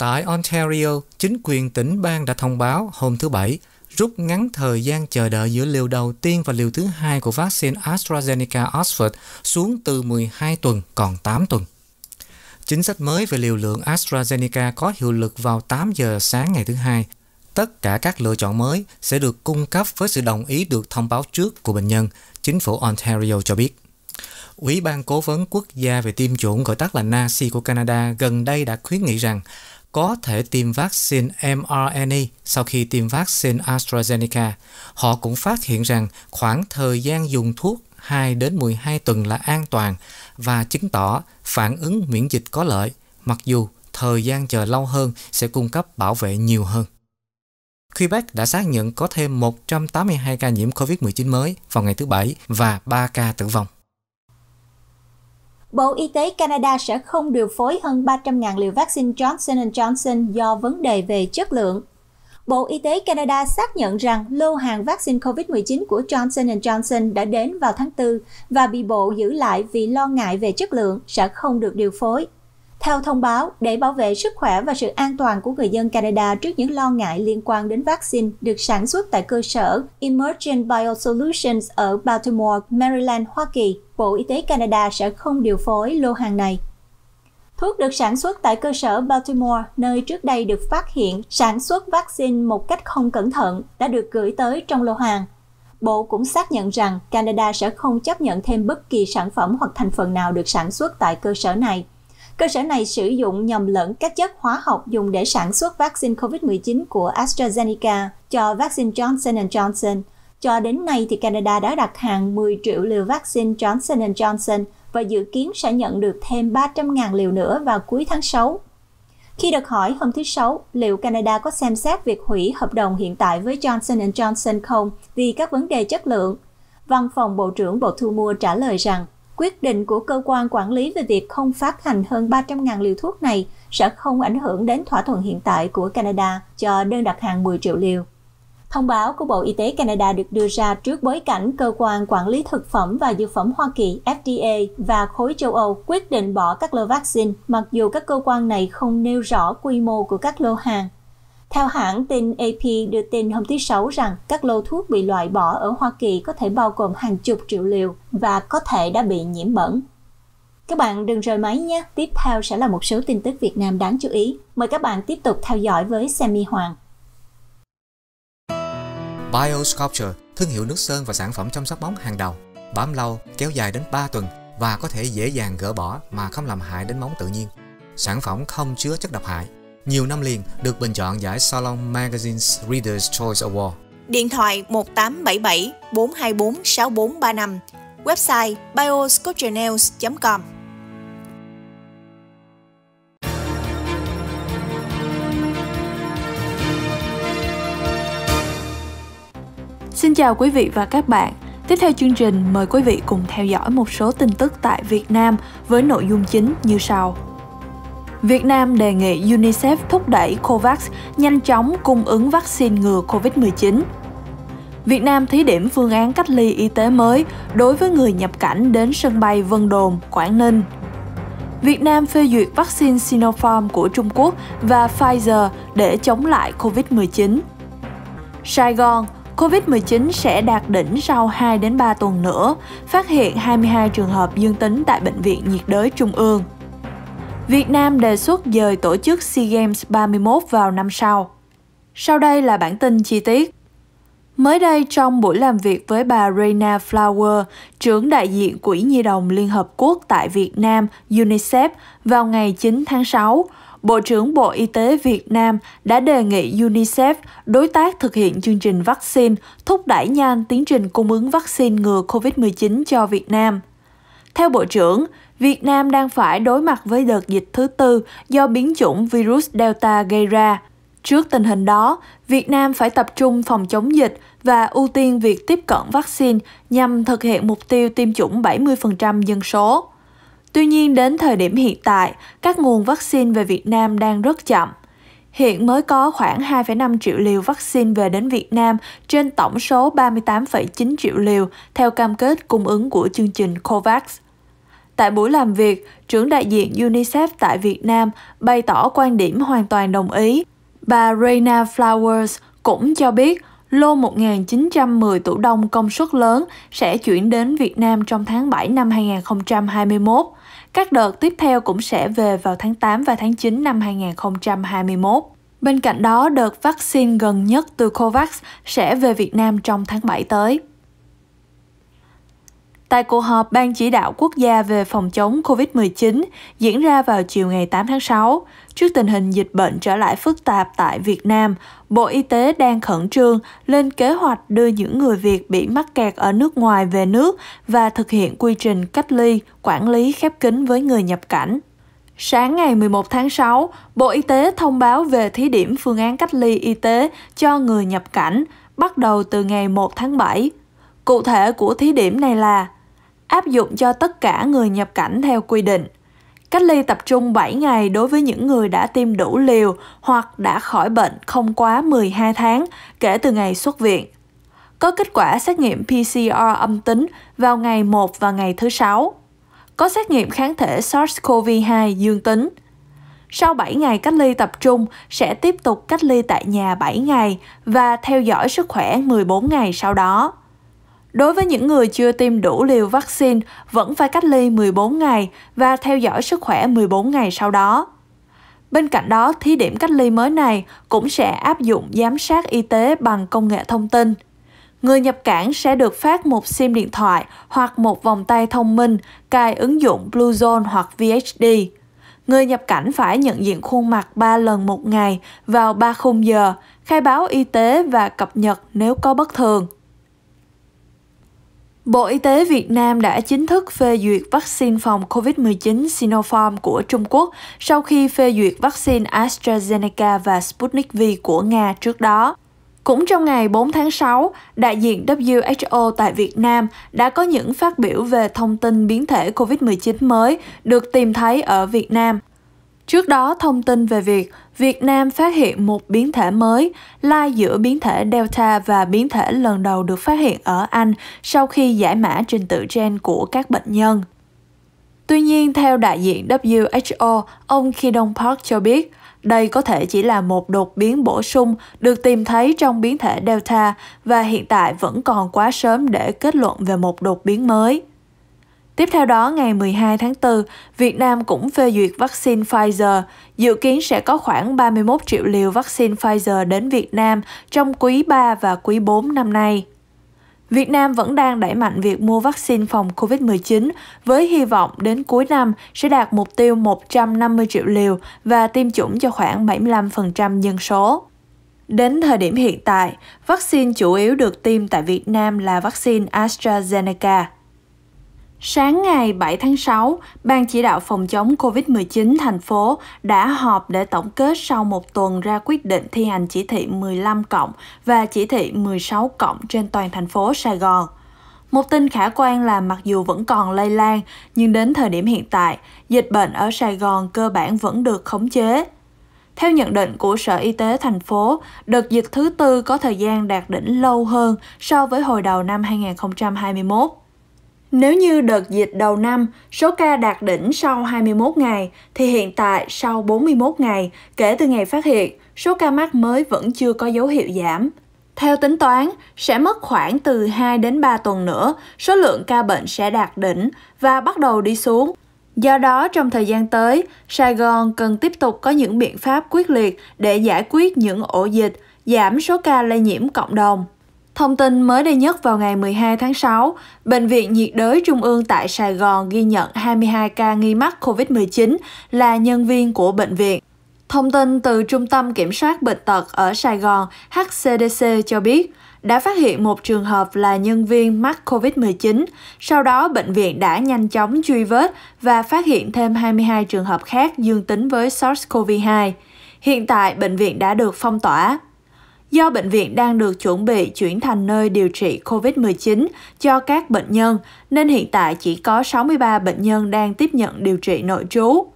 Tại Ontario, chính quyền tỉnh bang đã thông báo hôm thứ Bảy rút ngắn thời gian chờ đợi giữa liều đầu tiên và liều thứ hai của vaccine AstraZeneca Oxford xuống từ 12 tuần còn 8 tuần. Chính sách mới về liều lượng AstraZeneca có hiệu lực vào 8 giờ sáng ngày thứ hai. Tất cả các lựa chọn mới sẽ được cung cấp với sự đồng ý được thông báo trước của bệnh nhân, chính phủ Ontario cho biết. Ủy ban Cố vấn Quốc gia về tiêm chủng gọi tắt là NACI của Canada gần đây đã khuyến nghị rằng có thể tiêm vaccine mRNA sau khi tiêm vaccine AstraZeneca. Họ cũng phát hiện rằng khoảng thời gian dùng thuốc 2 đến 12 tuần là an toàn và chứng tỏ phản ứng miễn dịch có lợi, mặc dù thời gian chờ lâu hơn sẽ cung cấp bảo vệ nhiều hơn. Quebec đã xác nhận có thêm 182 ca nhiễm COVID-19 mới vào ngày thứ Bảy và 3 ca tử vong. Bộ Y tế Canada sẽ không điều phối hơn 300.000 liều vaccine Johnson Johnson do vấn đề về chất lượng. Bộ Y tế Canada xác nhận rằng lô hàng vaccine COVID-19 của Johnson Johnson đã đến vào tháng 4 và bị bộ giữ lại vì lo ngại về chất lượng sẽ không được điều phối. Theo thông báo, để bảo vệ sức khỏe và sự an toàn của người dân Canada trước những lo ngại liên quan đến vaccine được sản xuất tại cơ sở Emergent Biosolutions ở Baltimore, Maryland, Hoa Kỳ, Bộ Y tế Canada sẽ không điều phối lô hàng này. Thuốc được sản xuất tại cơ sở Baltimore, nơi trước đây được phát hiện sản xuất vaccine một cách không cẩn thận, đã được gửi tới trong lô hàng. Bộ cũng xác nhận rằng Canada sẽ không chấp nhận thêm bất kỳ sản phẩm hoặc thành phần nào được sản xuất tại cơ sở này. Cơ sở này sử dụng nhầm lẫn các chất hóa học dùng để sản xuất vaccine COVID-19 của AstraZeneca cho vaccine Johnson Johnson cho đến nay, thì Canada đã đặt hàng 10 triệu liều vaccine Johnson Johnson và dự kiến sẽ nhận được thêm 300.000 liều nữa vào cuối tháng 6. Khi được hỏi hôm thứ Sáu liệu Canada có xem xét việc hủy hợp đồng hiện tại với Johnson Johnson không vì các vấn đề chất lượng, Văn phòng Bộ trưởng Bộ Thu mua trả lời rằng quyết định của cơ quan quản lý về việc không phát hành hơn 300.000 liều thuốc này sẽ không ảnh hưởng đến thỏa thuận hiện tại của Canada cho đơn đặt hàng 10 triệu liều. Thông báo của Bộ Y tế Canada được đưa ra trước bối cảnh Cơ quan Quản lý Thực phẩm và Dược phẩm Hoa Kỳ FDA và khối châu Âu quyết định bỏ các lô vaccine, mặc dù các cơ quan này không nêu rõ quy mô của các lô hàng. Theo hãng tin AP đưa tin hôm thứ Sáu rằng các lô thuốc bị loại bỏ ở Hoa Kỳ có thể bao gồm hàng chục triệu liều và có thể đã bị nhiễm bẩn. Các bạn đừng rời máy nhé, tiếp theo sẽ là một số tin tức Việt Nam đáng chú ý. Mời các bạn tiếp tục theo dõi với Semi Hoàng. Biosculpture, thương hiệu nước sơn và sản phẩm chăm sóc móng hàng đầu, bám lâu, kéo dài đến 3 tuần và có thể dễ dàng gỡ bỏ mà không làm hại đến móng tự nhiên. Sản phẩm không chứa chất độc hại. Nhiều năm liền được bình chọn giải Salon Magazine's Reader's Choice Award. Điện thoại 1877 424 6435, website biosculpturenails.com Xin chào quý vị và các bạn. Tiếp theo chương trình, mời quý vị cùng theo dõi một số tin tức tại Việt Nam với nội dung chính như sau. Việt Nam đề nghị UNICEF thúc đẩy COVAX nhanh chóng cung ứng vaccine ngừa COVID-19. Việt Nam thí điểm phương án cách ly y tế mới đối với người nhập cảnh đến sân bay Vân Đồn, Quảng Ninh. Việt Nam phê duyệt vaccine Sinopharm của Trung Quốc và Pfizer để chống lại COVID-19. Sài Gòn, COVID-19 sẽ đạt đỉnh sau 2 đến 3 tuần nữa, phát hiện 22 trường hợp dương tính tại Bệnh viện nhiệt đới Trung ương. Việt Nam đề xuất dời tổ chức SEA Games 31 vào năm sau. Sau đây là bản tin chi tiết. Mới đây, trong buổi làm việc với bà Reina Flower, trưởng đại diện Quỹ Nhi đồng Liên Hợp Quốc tại Việt Nam UNICEF vào ngày 9 tháng 6, Bộ trưởng Bộ Y tế Việt Nam đã đề nghị UNICEF đối tác thực hiện chương trình vaccine thúc đẩy nhanh tiến trình cung ứng vaccine ngừa COVID-19 cho Việt Nam. Theo Bộ trưởng, Việt Nam đang phải đối mặt với đợt dịch thứ tư do biến chủng virus Delta gây ra. Trước tình hình đó, Việt Nam phải tập trung phòng chống dịch và ưu tiên việc tiếp cận vaccine nhằm thực hiện mục tiêu tiêm chủng 70% dân số. Tuy nhiên đến thời điểm hiện tại, các nguồn vaccine về Việt Nam đang rất chậm. Hiện mới có khoảng 2,5 triệu liều vaccine về đến Việt Nam trên tổng số 38,9 triệu liều theo cam kết cung ứng của chương trình COVAX. Tại buổi làm việc, trưởng đại diện UNICEF tại Việt Nam bày tỏ quan điểm hoàn toàn đồng ý. Bà Reina Flowers cũng cho biết lô 1.910 tủ đông công suất lớn sẽ chuyển đến Việt Nam trong tháng 7 năm 2021. Các đợt tiếp theo cũng sẽ về vào tháng 8 và tháng 9 năm 2021. Bên cạnh đó, đợt vaccine gần nhất từ COVAX sẽ về Việt Nam trong tháng 7 tới. Tại cuộc họp Ban Chỉ đạo Quốc gia về phòng chống COVID-19 diễn ra vào chiều ngày 8 tháng 6, trước tình hình dịch bệnh trở lại phức tạp tại Việt Nam, Bộ Y tế đang khẩn trương lên kế hoạch đưa những người Việt bị mắc kẹt ở nước ngoài về nước và thực hiện quy trình cách ly, quản lý khép kín với người nhập cảnh. Sáng ngày 11 tháng 6, Bộ Y tế thông báo về thí điểm phương án cách ly y tế cho người nhập cảnh bắt đầu từ ngày 1 tháng 7. Cụ thể của thí điểm này là áp dụng cho tất cả người nhập cảnh theo quy định. Cách ly tập trung 7 ngày đối với những người đã tiêm đủ liều hoặc đã khỏi bệnh không quá 12 tháng kể từ ngày xuất viện. Có kết quả xét nghiệm PCR âm tính vào ngày 1 và ngày thứ 6. Có xét nghiệm kháng thể SARS-CoV-2 dương tính. Sau 7 ngày cách ly tập trung sẽ tiếp tục cách ly tại nhà 7 ngày và theo dõi sức khỏe 14 ngày sau đó. Đối với những người chưa tiêm đủ liều vaccine, vẫn phải cách ly 14 ngày và theo dõi sức khỏe 14 ngày sau đó. Bên cạnh đó, thí điểm cách ly mới này cũng sẽ áp dụng giám sát y tế bằng công nghệ thông tin. Người nhập cảng sẽ được phát một SIM điện thoại hoặc một vòng tay thông minh cài ứng dụng Bluezone hoặc VHD. Người nhập cảnh phải nhận diện khuôn mặt 3 lần một ngày vào 3 khung giờ, khai báo y tế và cập nhật nếu có bất thường. Bộ Y tế Việt Nam đã chính thức phê duyệt vaccine phòng COVID-19 Sinopharm của Trung Quốc sau khi phê duyệt vaccine AstraZeneca và Sputnik V của Nga trước đó. Cũng trong ngày 4 tháng 6, đại diện WHO tại Việt Nam đã có những phát biểu về thông tin biến thể COVID-19 mới được tìm thấy ở Việt Nam. Trước đó, thông tin về việc Việt Nam phát hiện một biến thể mới, lai giữa biến thể Delta và biến thể lần đầu được phát hiện ở Anh sau khi giải mã trình tự gen của các bệnh nhân. Tuy nhiên, theo đại diện WHO, ông Kidon Park cho biết, đây có thể chỉ là một đột biến bổ sung được tìm thấy trong biến thể Delta và hiện tại vẫn còn quá sớm để kết luận về một đột biến mới. Tiếp theo đó, ngày 12 tháng 4, Việt Nam cũng phê duyệt vaccine Pfizer. Dự kiến sẽ có khoảng 31 triệu liều vaccine Pfizer đến Việt Nam trong quý 3 và quý 4 năm nay. Việt Nam vẫn đang đẩy mạnh việc mua vaccine phòng COVID-19 với hy vọng đến cuối năm sẽ đạt mục tiêu 150 triệu liều và tiêm chủng cho khoảng 75% dân số. Đến thời điểm hiện tại, vaccine chủ yếu được tiêm tại Việt Nam là vaccine AstraZeneca. Sáng ngày 7 tháng 6, Ban chỉ đạo phòng chống COVID-19 thành phố đã họp để tổng kết sau một tuần ra quyết định thi hành chỉ thị 15 cộng và chỉ thị 16 cộng trên toàn thành phố Sài Gòn. Một tin khả quan là mặc dù vẫn còn lây lan, nhưng đến thời điểm hiện tại, dịch bệnh ở Sài Gòn cơ bản vẫn được khống chế. Theo nhận định của Sở Y tế thành phố, đợt dịch thứ tư có thời gian đạt đỉnh lâu hơn so với hồi đầu năm 2021. Nếu như đợt dịch đầu năm, số ca đạt đỉnh sau 21 ngày, thì hiện tại sau 41 ngày kể từ ngày phát hiện, số ca mắc mới vẫn chưa có dấu hiệu giảm. Theo tính toán, sẽ mất khoảng từ 2 đến 3 tuần nữa, số lượng ca bệnh sẽ đạt đỉnh và bắt đầu đi xuống. Do đó, trong thời gian tới, Sài Gòn cần tiếp tục có những biện pháp quyết liệt để giải quyết những ổ dịch, giảm số ca lây nhiễm cộng đồng. Thông tin mới đây nhất vào ngày 12 tháng 6, Bệnh viện nhiệt đới Trung ương tại Sài Gòn ghi nhận 22 ca nghi mắc COVID-19 là nhân viên của bệnh viện. Thông tin từ Trung tâm Kiểm soát Bệnh tật ở Sài Gòn HCDC cho biết, đã phát hiện một trường hợp là nhân viên mắc COVID-19. Sau đó, bệnh viện đã nhanh chóng truy vết và phát hiện thêm 22 trường hợp khác dương tính với SARS-CoV-2. Hiện tại, bệnh viện đã được phong tỏa. Do bệnh viện đang được chuẩn bị chuyển thành nơi điều trị COVID-19 cho các bệnh nhân, nên hiện tại chỉ có 63 bệnh nhân đang tiếp nhận điều trị nội trú.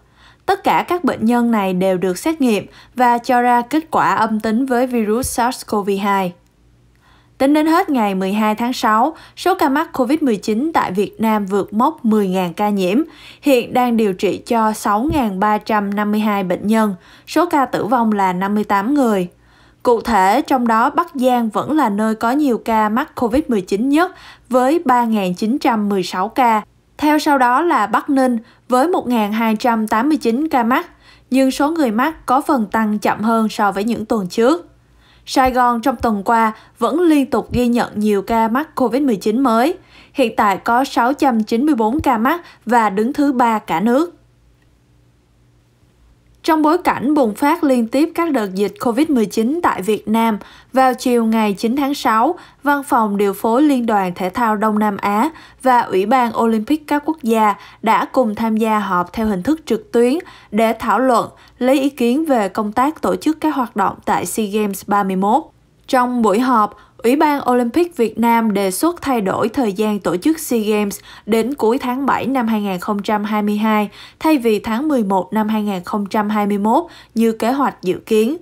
Tất cả các bệnh nhân này đều được xét nghiệm và cho ra kết quả âm tính với virus SARS-CoV-2. Tính đến hết ngày 12 tháng 6, số ca mắc COVID-19 tại Việt Nam vượt mốc 10.000 ca nhiễm, hiện đang điều trị cho 6.352 bệnh nhân, số ca tử vong là 58 người. Cụ thể, trong đó Bắc Giang vẫn là nơi có nhiều ca mắc COVID-19 nhất với 3.916 ca. Theo sau đó là Bắc Ninh với 1.289 ca mắc, nhưng số người mắc có phần tăng chậm hơn so với những tuần trước. Sài Gòn trong tuần qua vẫn liên tục ghi nhận nhiều ca mắc COVID-19 mới. Hiện tại có 694 ca mắc và đứng thứ ba cả nước. Trong bối cảnh bùng phát liên tiếp các đợt dịch COVID-19 tại Việt Nam, vào chiều ngày 9 tháng 6, Văn phòng Điều phối Liên đoàn Thể thao Đông Nam Á và Ủy ban Olympic các quốc gia đã cùng tham gia họp theo hình thức trực tuyến để thảo luận, lấy ý kiến về công tác tổ chức các hoạt động tại SEA Games 31. Trong buổi họp, Ủy ban Olympic Việt Nam đề xuất thay đổi thời gian tổ chức SEA Games đến cuối tháng 7 năm 2022 thay vì tháng 11 năm 2021 như kế hoạch dự kiến.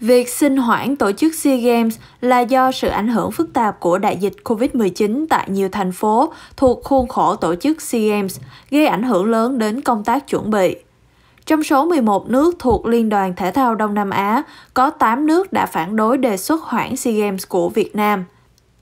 Việc xin hoãn tổ chức SEA Games là do sự ảnh hưởng phức tạp của đại dịch COVID-19 tại nhiều thành phố thuộc khuôn khổ tổ chức SEA Games, gây ảnh hưởng lớn đến công tác chuẩn bị. Trong số 11 nước thuộc Liên đoàn Thể thao Đông Nam Á, có 8 nước đã phản đối đề xuất hoãn SEA Games của Việt Nam.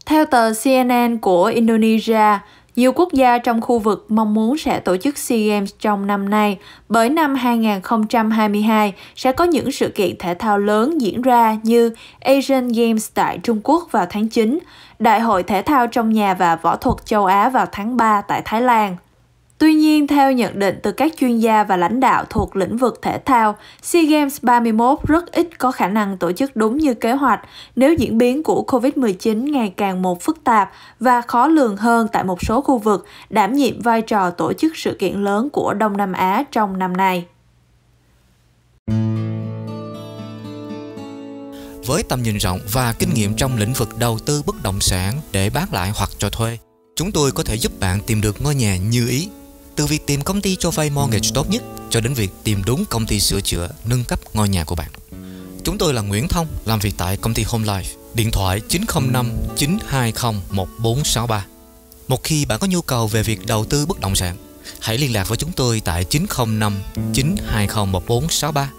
Theo tờ CNN của Indonesia, nhiều quốc gia trong khu vực mong muốn sẽ tổ chức SEA Games trong năm nay, bởi năm 2022 sẽ có những sự kiện thể thao lớn diễn ra như Asian Games tại Trung Quốc vào tháng 9, Đại hội thể thao trong nhà và võ thuật châu Á vào tháng 3 tại Thái Lan. Tuy nhiên, theo nhận định từ các chuyên gia và lãnh đạo thuộc lĩnh vực thể thao, SEA Games 31 rất ít có khả năng tổ chức đúng như kế hoạch nếu diễn biến của COVID-19 ngày càng một phức tạp và khó lường hơn tại một số khu vực đảm nhiệm vai trò tổ chức sự kiện lớn của Đông Nam Á trong năm nay. Với tầm nhìn rộng và kinh nghiệm trong lĩnh vực đầu tư bất động sản để bán lại hoặc cho thuê, chúng tôi có thể giúp bạn tìm được ngôi nhà như ý từ việc tìm công ty cho vay mortgage tốt nhất cho đến việc tìm đúng công ty sửa chữa, nâng cấp ngôi nhà của bạn. Chúng tôi là Nguyễn Thông, làm việc tại công ty Home Life, điện thoại 905 920 1463. Một khi bạn có nhu cầu về việc đầu tư bất động sản, hãy liên lạc với chúng tôi tại 905 920 1463.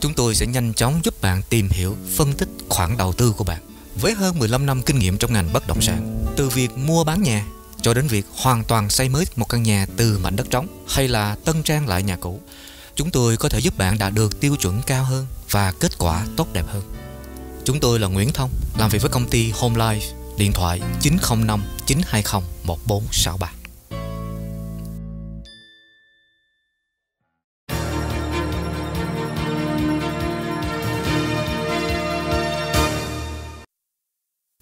Chúng tôi sẽ nhanh chóng giúp bạn tìm hiểu, phân tích khoản đầu tư của bạn. Với hơn 15 năm kinh nghiệm trong ngành bất động sản, từ việc mua bán nhà cho đến việc hoàn toàn xây mới một căn nhà từ mảnh đất trống hay là tân trang lại nhà cũ. Chúng tôi có thể giúp bạn đạt được tiêu chuẩn cao hơn và kết quả tốt đẹp hơn. Chúng tôi là Nguyễn Thông, làm việc với công ty Home Life, điện thoại 905 920 1463.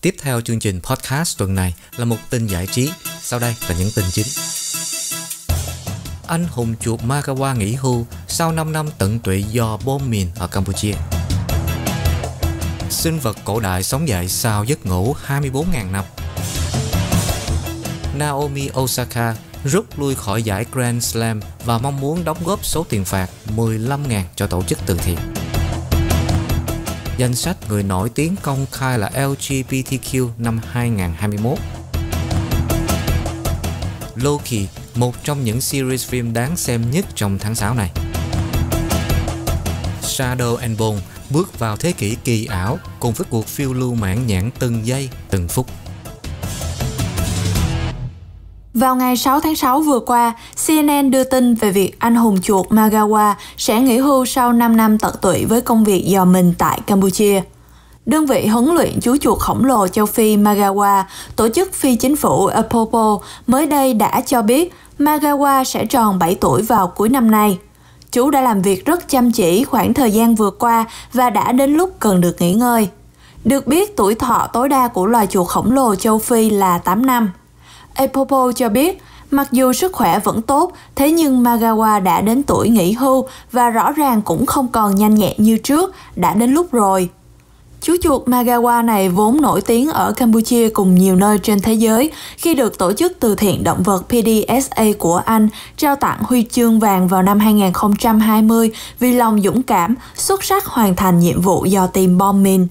Tiếp theo chương trình podcast tuần này là một tin giải trí, sau đây là những tin chính. Anh hùng chuột Magawa nghỉ hưu sau 5 năm tận tụy do bom mìn ở Campuchia. Sinh vật cổ đại sống dậy sau giấc ngủ 24.000 năm. Naomi Osaka rút lui khỏi giải Grand Slam và mong muốn đóng góp số tiền phạt 15.000 cho tổ chức từ thiện danh sách người nổi tiếng công khai là LGBTQ năm 2021. Loki, một trong những series phim đáng xem nhất trong tháng 6 này. Shadow and Bone bước vào thế kỷ kỳ ảo cùng với cuộc phiêu lưu mãn nhãn từng giây, từng phút. Vào ngày 6 tháng 6 vừa qua, CNN đưa tin về việc anh hùng chuột Magawa sẽ nghỉ hưu sau 5 năm tận tụy với công việc dò mình tại Campuchia. Đơn vị huấn luyện chú chuột khổng lồ châu Phi Magawa, tổ chức phi chính phủ Apopo mới đây đã cho biết Magawa sẽ tròn 7 tuổi vào cuối năm nay. Chú đã làm việc rất chăm chỉ khoảng thời gian vừa qua và đã đến lúc cần được nghỉ ngơi. Được biết, tuổi thọ tối đa của loài chuột khổng lồ châu Phi là 8 năm. Epopo cho biết, mặc dù sức khỏe vẫn tốt, thế nhưng Magawa đã đến tuổi nghỉ hưu và rõ ràng cũng không còn nhanh nhẹn như trước, đã đến lúc rồi. Chú chuột Magawa này vốn nổi tiếng ở Campuchia cùng nhiều nơi trên thế giới khi được tổ chức từ thiện động vật PDSA của Anh trao tặng huy chương vàng vào năm 2020 vì lòng dũng cảm, xuất sắc hoàn thành nhiệm vụ do tìm bom mìn.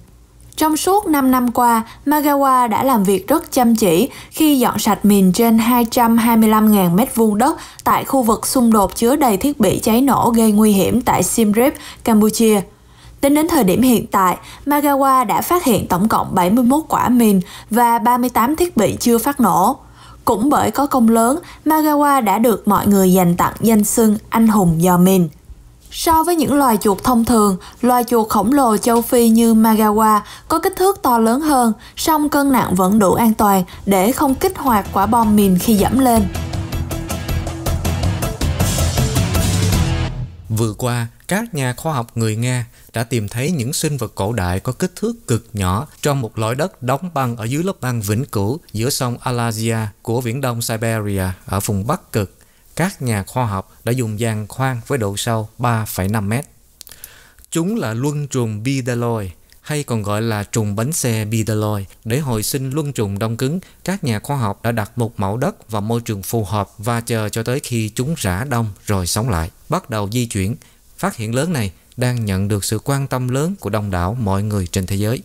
Trong suốt 5 năm qua, Magawa đã làm việc rất chăm chỉ khi dọn sạch mìn trên 225.000 m2 đất tại khu vực xung đột chứa đầy thiết bị cháy nổ gây nguy hiểm tại Siem Reap, Campuchia. Tính đến thời điểm hiện tại, Magawa đã phát hiện tổng cộng 71 quả mìn và 38 thiết bị chưa phát nổ. Cũng bởi có công lớn, Magawa đã được mọi người dành tặng danh xưng anh hùng dò mìn. So với những loài chuột thông thường, loài chuột khổng lồ châu Phi như Magawa có kích thước to lớn hơn, song cân nặng vẫn đủ an toàn để không kích hoạt quả bom mìn khi dẫm lên. Vừa qua, các nhà khoa học người Nga đã tìm thấy những sinh vật cổ đại có kích thước cực nhỏ trong một lõi đất đóng băng ở dưới lớp băng vĩnh cửu giữa sông Alasia của viễn đông Siberia ở vùng Bắc Cực các nhà khoa học đã dùng giàn khoan với độ sâu 3,5 mét. Chúng là luân trùng Bidaloi, hay còn gọi là trùng bánh xe Bidaloi. Để hồi sinh luân trùng đông cứng, các nhà khoa học đã đặt một mẫu đất vào môi trường phù hợp và chờ cho tới khi chúng rã đông rồi sống lại, bắt đầu di chuyển. Phát hiện lớn này đang nhận được sự quan tâm lớn của đông đảo mọi người trên thế giới.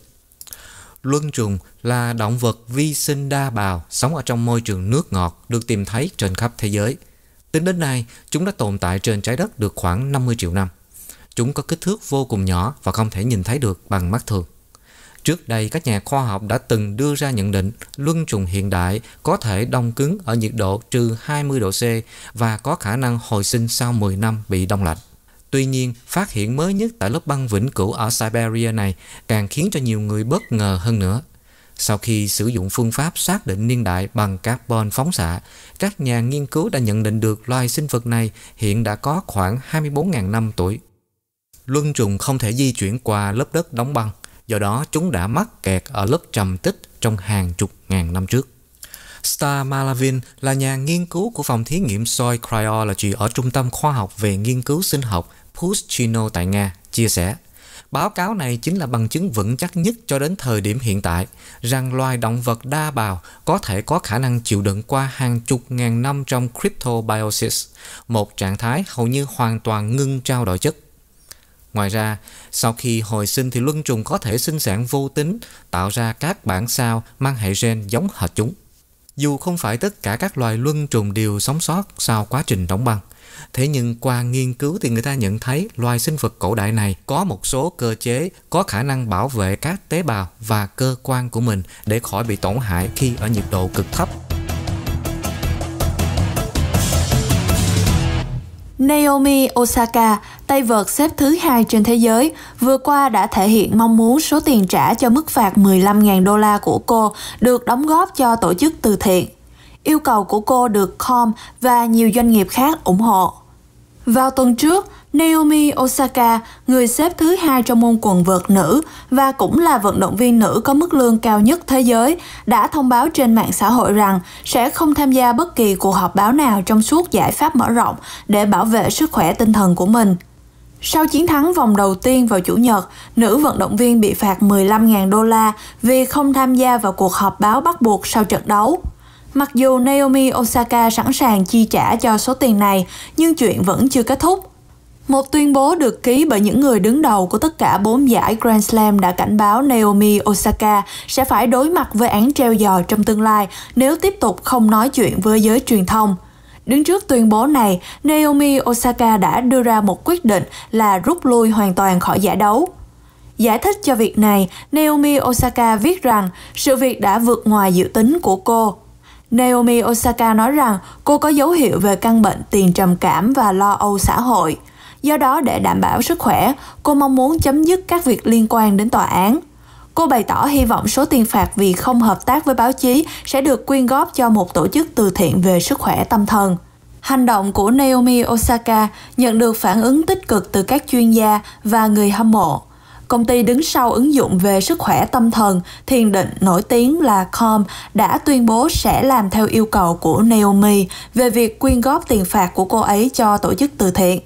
Luân trùng là động vật vi sinh đa bào sống ở trong môi trường nước ngọt được tìm thấy trên khắp thế giới – Tính đến nay, chúng đã tồn tại trên trái đất được khoảng 50 triệu năm. Chúng có kích thước vô cùng nhỏ và không thể nhìn thấy được bằng mắt thường. Trước đây, các nhà khoa học đã từng đưa ra nhận định luân trùng hiện đại có thể đông cứng ở nhiệt độ trừ 20 độ C và có khả năng hồi sinh sau 10 năm bị đông lạnh. Tuy nhiên, phát hiện mới nhất tại lớp băng vĩnh cửu ở Siberia này càng khiến cho nhiều người bất ngờ hơn nữa. Sau khi sử dụng phương pháp xác định niên đại bằng carbon phóng xạ, các nhà nghiên cứu đã nhận định được loài sinh vật này hiện đã có khoảng 24.000 năm tuổi. Luân trùng không thể di chuyển qua lớp đất đóng băng, do đó chúng đã mắc kẹt ở lớp trầm tích trong hàng chục ngàn năm trước. Star Malavin là nhà nghiên cứu của phòng thí nghiệm Soil Cryology ở Trung tâm Khoa học về Nghiên cứu Sinh học Pushchino tại Nga, chia sẻ Báo cáo này chính là bằng chứng vững chắc nhất cho đến thời điểm hiện tại rằng loài động vật đa bào có thể có khả năng chịu đựng qua hàng chục ngàn năm trong cryptobiosis, một trạng thái hầu như hoàn toàn ngưng trao đổi chất. Ngoài ra, sau khi hồi sinh thì luân trùng có thể sinh sản vô tính, tạo ra các bản sao mang hệ gen giống hệt chúng. Dù không phải tất cả các loài luân trùng đều sống sót sau quá trình đóng băng, Thế nhưng qua nghiên cứu thì người ta nhận thấy loài sinh vật cổ đại này có một số cơ chế có khả năng bảo vệ các tế bào và cơ quan của mình để khỏi bị tổn hại khi ở nhiệt độ cực thấp. Naomi Osaka, tay vợt xếp thứ hai trên thế giới, vừa qua đã thể hiện mong muốn số tiền trả cho mức phạt 15.000 đô la của cô được đóng góp cho tổ chức từ thiện. Yêu cầu của cô được Com và nhiều doanh nghiệp khác ủng hộ. Vào tuần trước, Naomi Osaka, người xếp thứ hai trong môn quần vợt nữ và cũng là vận động viên nữ có mức lương cao nhất thế giới, đã thông báo trên mạng xã hội rằng sẽ không tham gia bất kỳ cuộc họp báo nào trong suốt giải pháp mở rộng để bảo vệ sức khỏe tinh thần của mình. Sau chiến thắng vòng đầu tiên vào Chủ nhật, nữ vận động viên bị phạt 15.000 đô la vì không tham gia vào cuộc họp báo bắt buộc sau trận đấu. Mặc dù Naomi Osaka sẵn sàng chi trả cho số tiền này, nhưng chuyện vẫn chưa kết thúc. Một tuyên bố được ký bởi những người đứng đầu của tất cả bốn giải Grand Slam đã cảnh báo Naomi Osaka sẽ phải đối mặt với án treo giò trong tương lai nếu tiếp tục không nói chuyện với giới truyền thông. Đứng trước tuyên bố này, Naomi Osaka đã đưa ra một quyết định là rút lui hoàn toàn khỏi giải đấu. Giải thích cho việc này, Naomi Osaka viết rằng sự việc đã vượt ngoài dự tính của cô. Naomi Osaka nói rằng cô có dấu hiệu về căn bệnh tiền trầm cảm và lo âu xã hội. Do đó, để đảm bảo sức khỏe, cô mong muốn chấm dứt các việc liên quan đến tòa án. Cô bày tỏ hy vọng số tiền phạt vì không hợp tác với báo chí sẽ được quyên góp cho một tổ chức từ thiện về sức khỏe tâm thần. Hành động của Naomi Osaka nhận được phản ứng tích cực từ các chuyên gia và người hâm mộ công ty đứng sau ứng dụng về sức khỏe tâm thần thiền định nổi tiếng là Calm đã tuyên bố sẽ làm theo yêu cầu của Naomi về việc quyên góp tiền phạt của cô ấy cho tổ chức từ thiện.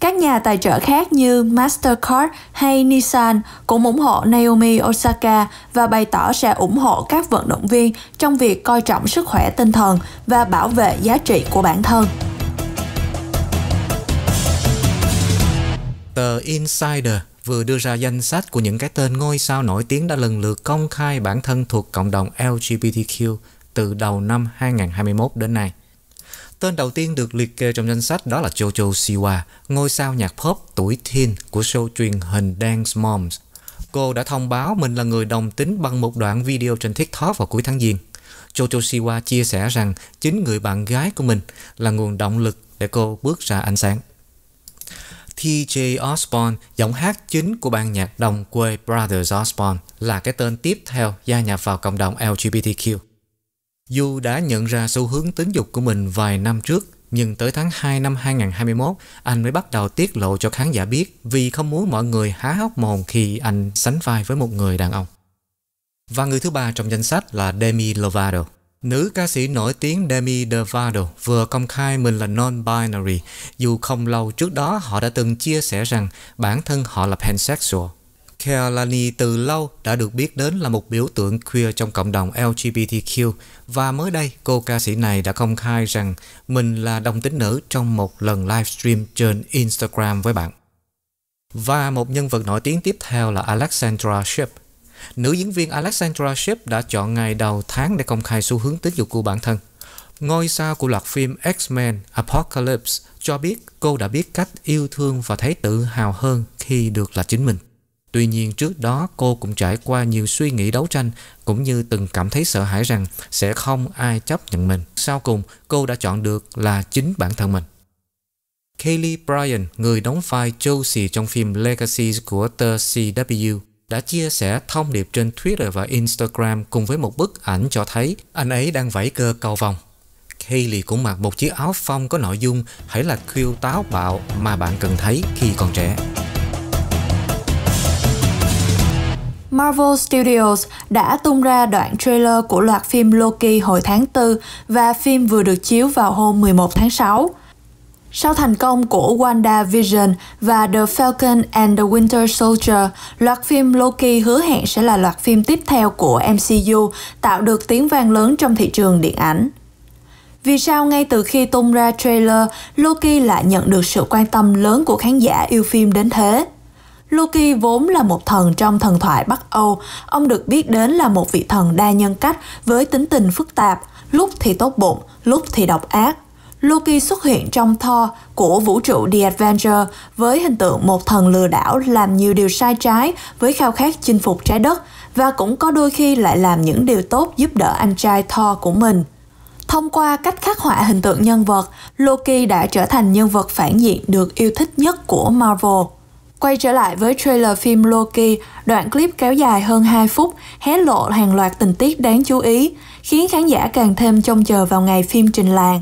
Các nhà tài trợ khác như Mastercard hay Nissan cũng ủng hộ Naomi Osaka và bày tỏ sẽ ủng hộ các vận động viên trong việc coi trọng sức khỏe tinh thần và bảo vệ giá trị của bản thân. The Insider vừa đưa ra danh sách của những cái tên ngôi sao nổi tiếng đã lần lượt công khai bản thân thuộc cộng đồng LGBTQ từ đầu năm 2021 đến nay. Tên đầu tiên được liệt kê trong danh sách đó là Jojo Siwa, ngôi sao nhạc pop tuổi teen của show truyền hình Dance Moms. Cô đã thông báo mình là người đồng tính bằng một đoạn video trên TikTok vào cuối tháng Giêng. Jojo Siwa chia sẻ rằng chính người bạn gái của mình là nguồn động lực để cô bước ra ánh sáng. Tj Osborne, giọng hát chính của ban nhạc đồng quê Brothers Osborne, là cái tên tiếp theo gia nhập vào cộng đồng LGBTQ. Dù đã nhận ra xu hướng tính dục của mình vài năm trước, nhưng tới tháng 2 năm 2021, anh mới bắt đầu tiết lộ cho khán giả biết vì không muốn mọi người há hốc mồm khi anh sánh vai với một người đàn ông. Và người thứ ba trong danh sách là Demi Lovato. Nữ ca sĩ nổi tiếng Demi Lovato vừa công khai mình là non-binary, dù không lâu trước đó họ đã từng chia sẻ rằng bản thân họ là pansexual. Kehlani từ lâu đã được biết đến là một biểu tượng queer trong cộng đồng LGBTQ và mới đây cô ca sĩ này đã công khai rằng mình là đồng tính nữ trong một lần livestream trên Instagram với bạn. Và một nhân vật nổi tiếng tiếp theo là Alexandra Shipp, nữ diễn viên Alexandra ship đã chọn ngày đầu tháng để công khai xu hướng tính dục của bản thân. Ngôi sao của loạt phim X-Men Apocalypse cho biết cô đã biết cách yêu thương và thấy tự hào hơn khi được là chính mình. Tuy nhiên trước đó cô cũng trải qua nhiều suy nghĩ đấu tranh cũng như từng cảm thấy sợ hãi rằng sẽ không ai chấp nhận mình. Sau cùng cô đã chọn được là chính bản thân mình. Kaylee Bryan, người đóng vai Josie trong phim Legacy của The CW, đã chia sẻ thông điệp trên Twitter và Instagram cùng với một bức ảnh cho thấy anh ấy đang vẫy cơ cầu vòng. Hailey cũng mặc một chiếc áo phông có nội dung hãy là khiêu táo bạo mà bạn cần thấy khi còn trẻ. Marvel Studios đã tung ra đoạn trailer của loạt phim Loki hồi tháng 4 và phim vừa được chiếu vào hôm 11 tháng 6. Sau thành công của Wanda Vision và The Falcon and the Winter Soldier, loạt phim Loki hứa hẹn sẽ là loạt phim tiếp theo của MCU, tạo được tiếng vang lớn trong thị trường điện ảnh. Vì sao ngay từ khi tung ra trailer, Loki lại nhận được sự quan tâm lớn của khán giả yêu phim đến thế? Loki vốn là một thần trong thần thoại Bắc Âu, ông được biết đến là một vị thần đa nhân cách với tính tình phức tạp, lúc thì tốt bụng, lúc thì độc ác. Loki xuất hiện trong Thor của vũ trụ The Avenger với hình tượng một thần lừa đảo làm nhiều điều sai trái với khao khát chinh phục trái đất và cũng có đôi khi lại làm những điều tốt giúp đỡ anh trai Thor của mình. Thông qua cách khắc họa hình tượng nhân vật, Loki đã trở thành nhân vật phản diện được yêu thích nhất của Marvel. Quay trở lại với trailer phim Loki, đoạn clip kéo dài hơn 2 phút hé lộ hàng loạt tình tiết đáng chú ý, khiến khán giả càng thêm trông chờ vào ngày phim trình làng.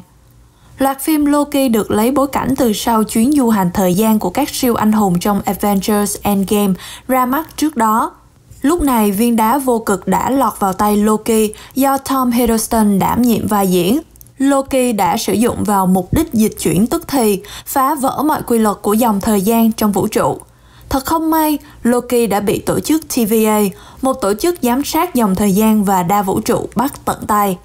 Loạt phim Loki được lấy bối cảnh từ sau chuyến du hành thời gian của các siêu anh hùng trong Avengers Endgame ra mắt trước đó. Lúc này, viên đá vô cực đã lọt vào tay Loki do Tom Hiddleston đảm nhiệm vai diễn. Loki đã sử dụng vào mục đích dịch chuyển tức thì, phá vỡ mọi quy luật của dòng thời gian trong vũ trụ. Thật không may, Loki đã bị tổ chức TVA, một tổ chức giám sát dòng thời gian và đa vũ trụ bắt tận tay.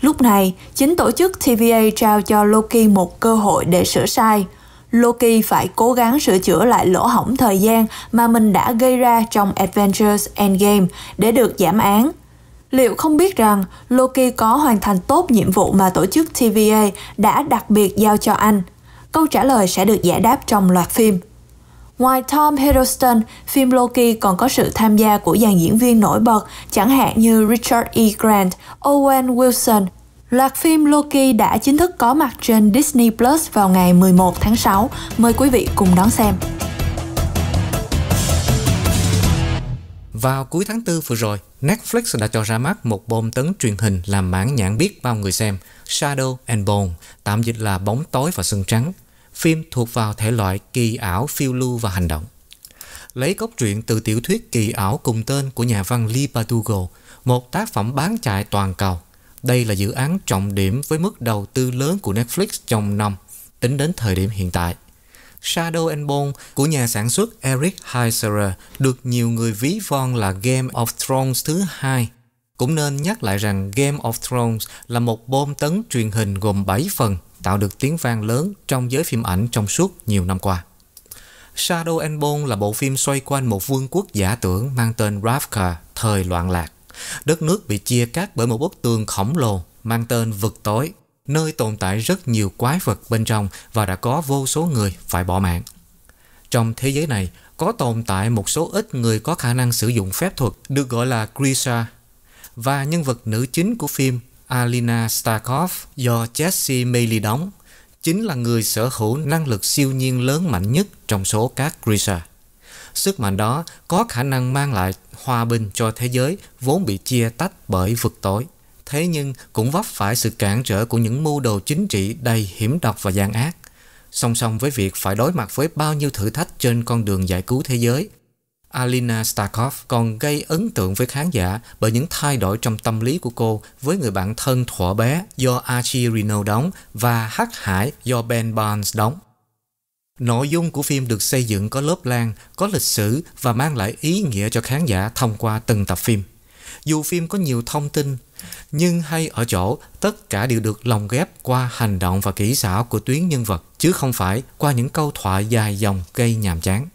Lúc này, chính tổ chức TVA trao cho Loki một cơ hội để sửa sai. Loki phải cố gắng sửa chữa lại lỗ hổng thời gian mà mình đã gây ra trong Adventures Endgame để được giảm án. Liệu không biết rằng Loki có hoàn thành tốt nhiệm vụ mà tổ chức TVA đã đặc biệt giao cho anh? Câu trả lời sẽ được giải đáp trong loạt phim. Ngoài Tom Hiddleston, phim Loki còn có sự tham gia của dàn diễn viên nổi bật, chẳng hạn như Richard E. Grant, Owen Wilson. Loạt phim Loki đã chính thức có mặt trên Disney Plus vào ngày 11 tháng 6. Mời quý vị cùng đón xem. Vào cuối tháng 4 vừa rồi, Netflix đã cho ra mắt một bom tấn truyền hình làm mãn nhãn biết bao người xem, Shadow and Bone, tạm dịch là bóng tối và sương trắng phim thuộc vào thể loại kỳ ảo phiêu lưu và hành động. Lấy cốt truyện từ tiểu thuyết kỳ ảo cùng tên của nhà văn Lee Bardugo, một tác phẩm bán chạy toàn cầu. Đây là dự án trọng điểm với mức đầu tư lớn của Netflix trong năm, tính đến thời điểm hiện tại. Shadow and Bone của nhà sản xuất Eric Heiserer được nhiều người ví von là Game of Thrones thứ hai. Cũng nên nhắc lại rằng Game of Thrones là một bom tấn truyền hình gồm 7 phần – tạo được tiếng vang lớn trong giới phim ảnh trong suốt nhiều năm qua. Shadow and Bone là bộ phim xoay quanh một vương quốc giả tưởng mang tên Ravka thời loạn lạc. Đất nước bị chia cắt bởi một bức tường khổng lồ mang tên vực tối, nơi tồn tại rất nhiều quái vật bên trong và đã có vô số người phải bỏ mạng. Trong thế giới này, có tồn tại một số ít người có khả năng sử dụng phép thuật được gọi là Grisha và nhân vật nữ chính của phim Alina Starkov do Jesse Maley đóng chính là người sở hữu năng lực siêu nhiên lớn mạnh nhất trong số các Grisha. Sức mạnh đó có khả năng mang lại hòa bình cho thế giới vốn bị chia tách bởi vực tối. Thế nhưng cũng vấp phải sự cản trở của những mưu đồ chính trị đầy hiểm độc và gian ác. Song song với việc phải đối mặt với bao nhiêu thử thách trên con đường giải cứu thế giới, Alina Starkov còn gây ấn tượng với khán giả bởi những thay đổi trong tâm lý của cô với người bạn thân thuở bé do Archie Reno đóng và Hắc Hải do Ben Barnes đóng. Nội dung của phim được xây dựng có lớp lan, có lịch sử và mang lại ý nghĩa cho khán giả thông qua từng tập phim. Dù phim có nhiều thông tin, nhưng hay ở chỗ tất cả đều được lồng ghép qua hành động và kỹ xảo của tuyến nhân vật chứ không phải qua những câu thoại dài dòng gây nhàm chán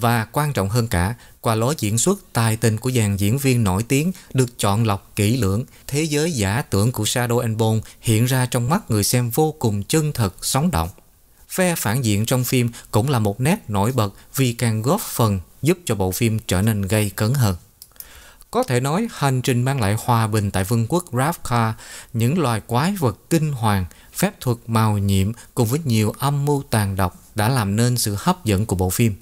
và quan trọng hơn cả, qua lối diễn xuất tài tình của dàn diễn viên nổi tiếng được chọn lọc kỹ lưỡng, thế giới giả tưởng của Shadow and Bone hiện ra trong mắt người xem vô cùng chân thật, sống động. Phe phản diện trong phim cũng là một nét nổi bật vì càng góp phần giúp cho bộ phim trở nên gây cấn hơn. Có thể nói hành trình mang lại hòa bình tại vương quốc Ravka, những loài quái vật kinh hoàng, phép thuật màu nhiệm cùng với nhiều âm mưu tàn độc đã làm nên sự hấp dẫn của bộ phim.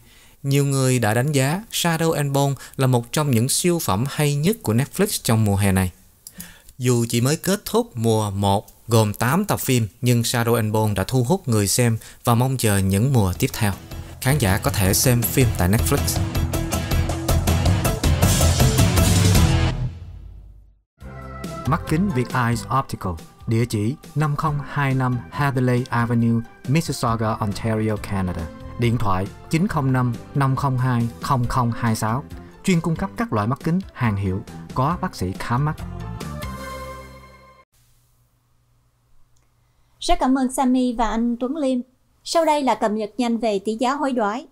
Nhiều người đã đánh giá Shadow and Bone là một trong những siêu phẩm hay nhất của Netflix trong mùa hè này. Dù chỉ mới kết thúc mùa 1 gồm 8 tập phim nhưng Shadow and Bone đã thu hút người xem và mong chờ những mùa tiếp theo. Khán giả có thể xem phim tại Netflix. Mắt kính Việt Eyes Optical, địa chỉ 5025 Hadley Avenue, Mississauga, Ontario, Canada. Điện thoại 905 502 0026 chuyên cung cấp các loại mắt kính hàng hiệu có bác sĩ khám mắt. Rất cảm ơn Sammy và anh Tuấn Liêm. Sau đây là cập nhật nhanh về tỷ giá hối đoái.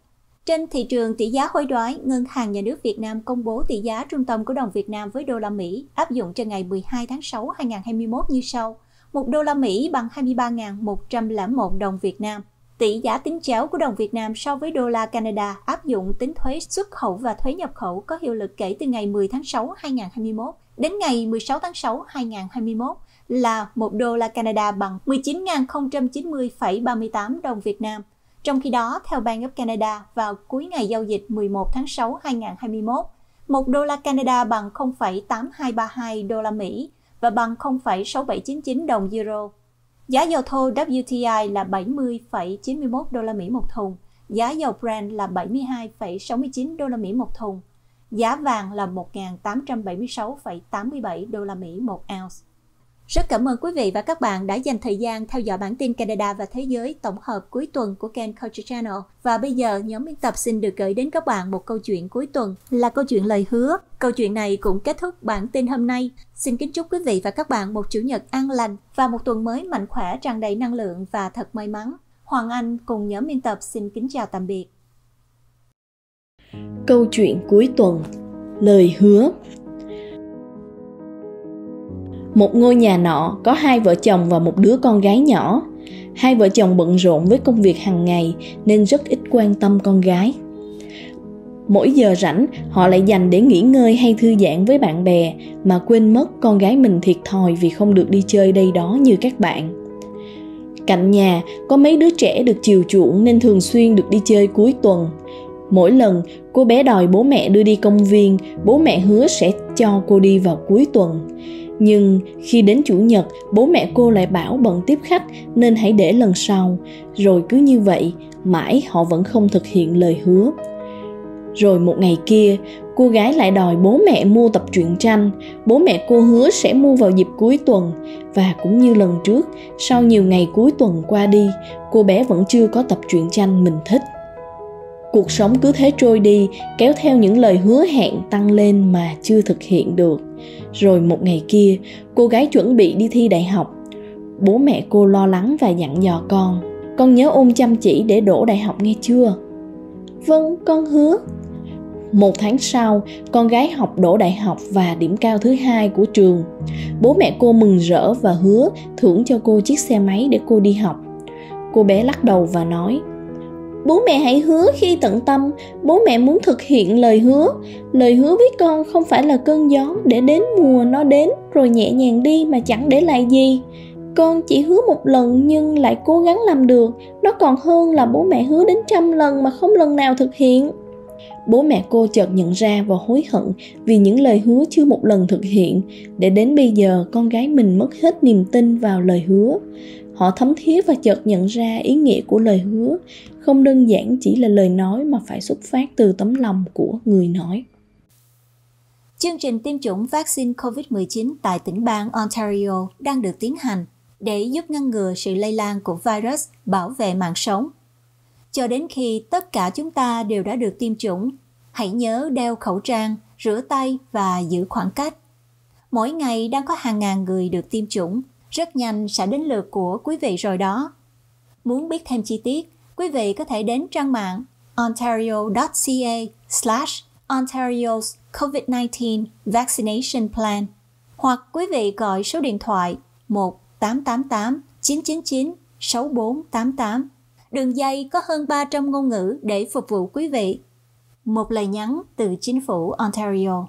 Trên thị trường tỷ giá hối đoái, Ngân hàng Nhà nước Việt Nam công bố tỷ giá trung tâm của đồng Việt Nam với đô la Mỹ áp dụng cho ngày 12 tháng 6 2021 như sau. 1 đô la Mỹ bằng 23.101 đồng Việt Nam. Tỷ giá tính chéo của đồng Việt Nam so với đô la Canada áp dụng tính thuế xuất khẩu và thuế nhập khẩu có hiệu lực kể từ ngày 10 tháng 6 2021 đến ngày 16 tháng 6 2021 là 1 đô la Canada bằng 19.090,38 đồng Việt Nam. Trong khi đó, theo Bank of Canada, vào cuối ngày giao dịch 11 tháng 6 2021, 1 đô la Canada bằng 0,8232 đô la Mỹ và bằng 0,6799 đồng euro. Giá dầu thô WTI là 70,91 đô la Mỹ một thùng, giá dầu Brent là 72,69 đô la Mỹ một thùng, giá vàng là 1.876,87 đô la Mỹ một ounce. Rất cảm ơn quý vị và các bạn đã dành thời gian theo dõi bản tin Canada và Thế giới tổng hợp cuối tuần của Ken Culture Channel. Và bây giờ, nhóm biên tập xin được gửi đến các bạn một câu chuyện cuối tuần là câu chuyện lời hứa. Câu chuyện này cũng kết thúc bản tin hôm nay. Xin kính chúc quý vị và các bạn một chủ nhật an lành và một tuần mới mạnh khỏe, tràn đầy năng lượng và thật may mắn. Hoàng Anh cùng nhóm biên tập xin kính chào tạm biệt. Câu chuyện cuối tuần Lời hứa một ngôi nhà nọ có hai vợ chồng và một đứa con gái nhỏ hai vợ chồng bận rộn với công việc hàng ngày nên rất ít quan tâm con gái mỗi giờ rảnh họ lại dành để nghỉ ngơi hay thư giãn với bạn bè mà quên mất con gái mình thiệt thòi vì không được đi chơi đây đó như các bạn cạnh nhà có mấy đứa trẻ được chiều chuộng nên thường xuyên được đi chơi cuối tuần mỗi lần cô bé đòi bố mẹ đưa đi công viên bố mẹ hứa sẽ cho cô đi vào cuối tuần nhưng khi đến chủ nhật, bố mẹ cô lại bảo bận tiếp khách nên hãy để lần sau. Rồi cứ như vậy, mãi họ vẫn không thực hiện lời hứa. Rồi một ngày kia, cô gái lại đòi bố mẹ mua tập truyện tranh. Bố mẹ cô hứa sẽ mua vào dịp cuối tuần. Và cũng như lần trước, sau nhiều ngày cuối tuần qua đi, cô bé vẫn chưa có tập truyện tranh mình thích cuộc sống cứ thế trôi đi kéo theo những lời hứa hẹn tăng lên mà chưa thực hiện được rồi một ngày kia cô gái chuẩn bị đi thi đại học bố mẹ cô lo lắng và dặn dò con con nhớ ôn chăm chỉ để đổ đại học nghe chưa vâng con hứa một tháng sau con gái học đổ đại học và điểm cao thứ hai của trường bố mẹ cô mừng rỡ và hứa thưởng cho cô chiếc xe máy để cô đi học cô bé lắc đầu và nói bố mẹ hãy hứa khi tận tâm bố mẹ muốn thực hiện lời hứa lời hứa với con không phải là cơn gió để đến mùa nó đến rồi nhẹ nhàng đi mà chẳng để lại gì con chỉ hứa một lần nhưng lại cố gắng làm được nó còn hơn là bố mẹ hứa đến trăm lần mà không lần nào thực hiện bố mẹ cô chợt nhận ra và hối hận vì những lời hứa chưa một lần thực hiện để đến bây giờ con gái mình mất hết niềm tin vào lời hứa họ thấm thía và chợt nhận ra ý nghĩa của lời hứa không đơn giản chỉ là lời nói mà phải xuất phát từ tấm lòng của người nói. Chương trình tiêm chủng vaccine COVID-19 tại tỉnh bang Ontario đang được tiến hành để giúp ngăn ngừa sự lây lan của virus bảo vệ mạng sống. Cho đến khi tất cả chúng ta đều đã được tiêm chủng, hãy nhớ đeo khẩu trang, rửa tay và giữ khoảng cách. Mỗi ngày đang có hàng ngàn người được tiêm chủng, rất nhanh sẽ đến lượt của quý vị rồi đó. Muốn biết thêm chi tiết, quý vị có thể đến trang mạng ontario.ca slash Ontario's COVID-19 Vaccination Plan hoặc quý vị gọi số điện thoại 1888 999 6488. Đường dây có hơn 300 ngôn ngữ để phục vụ quý vị. Một lời nhắn từ chính phủ Ontario.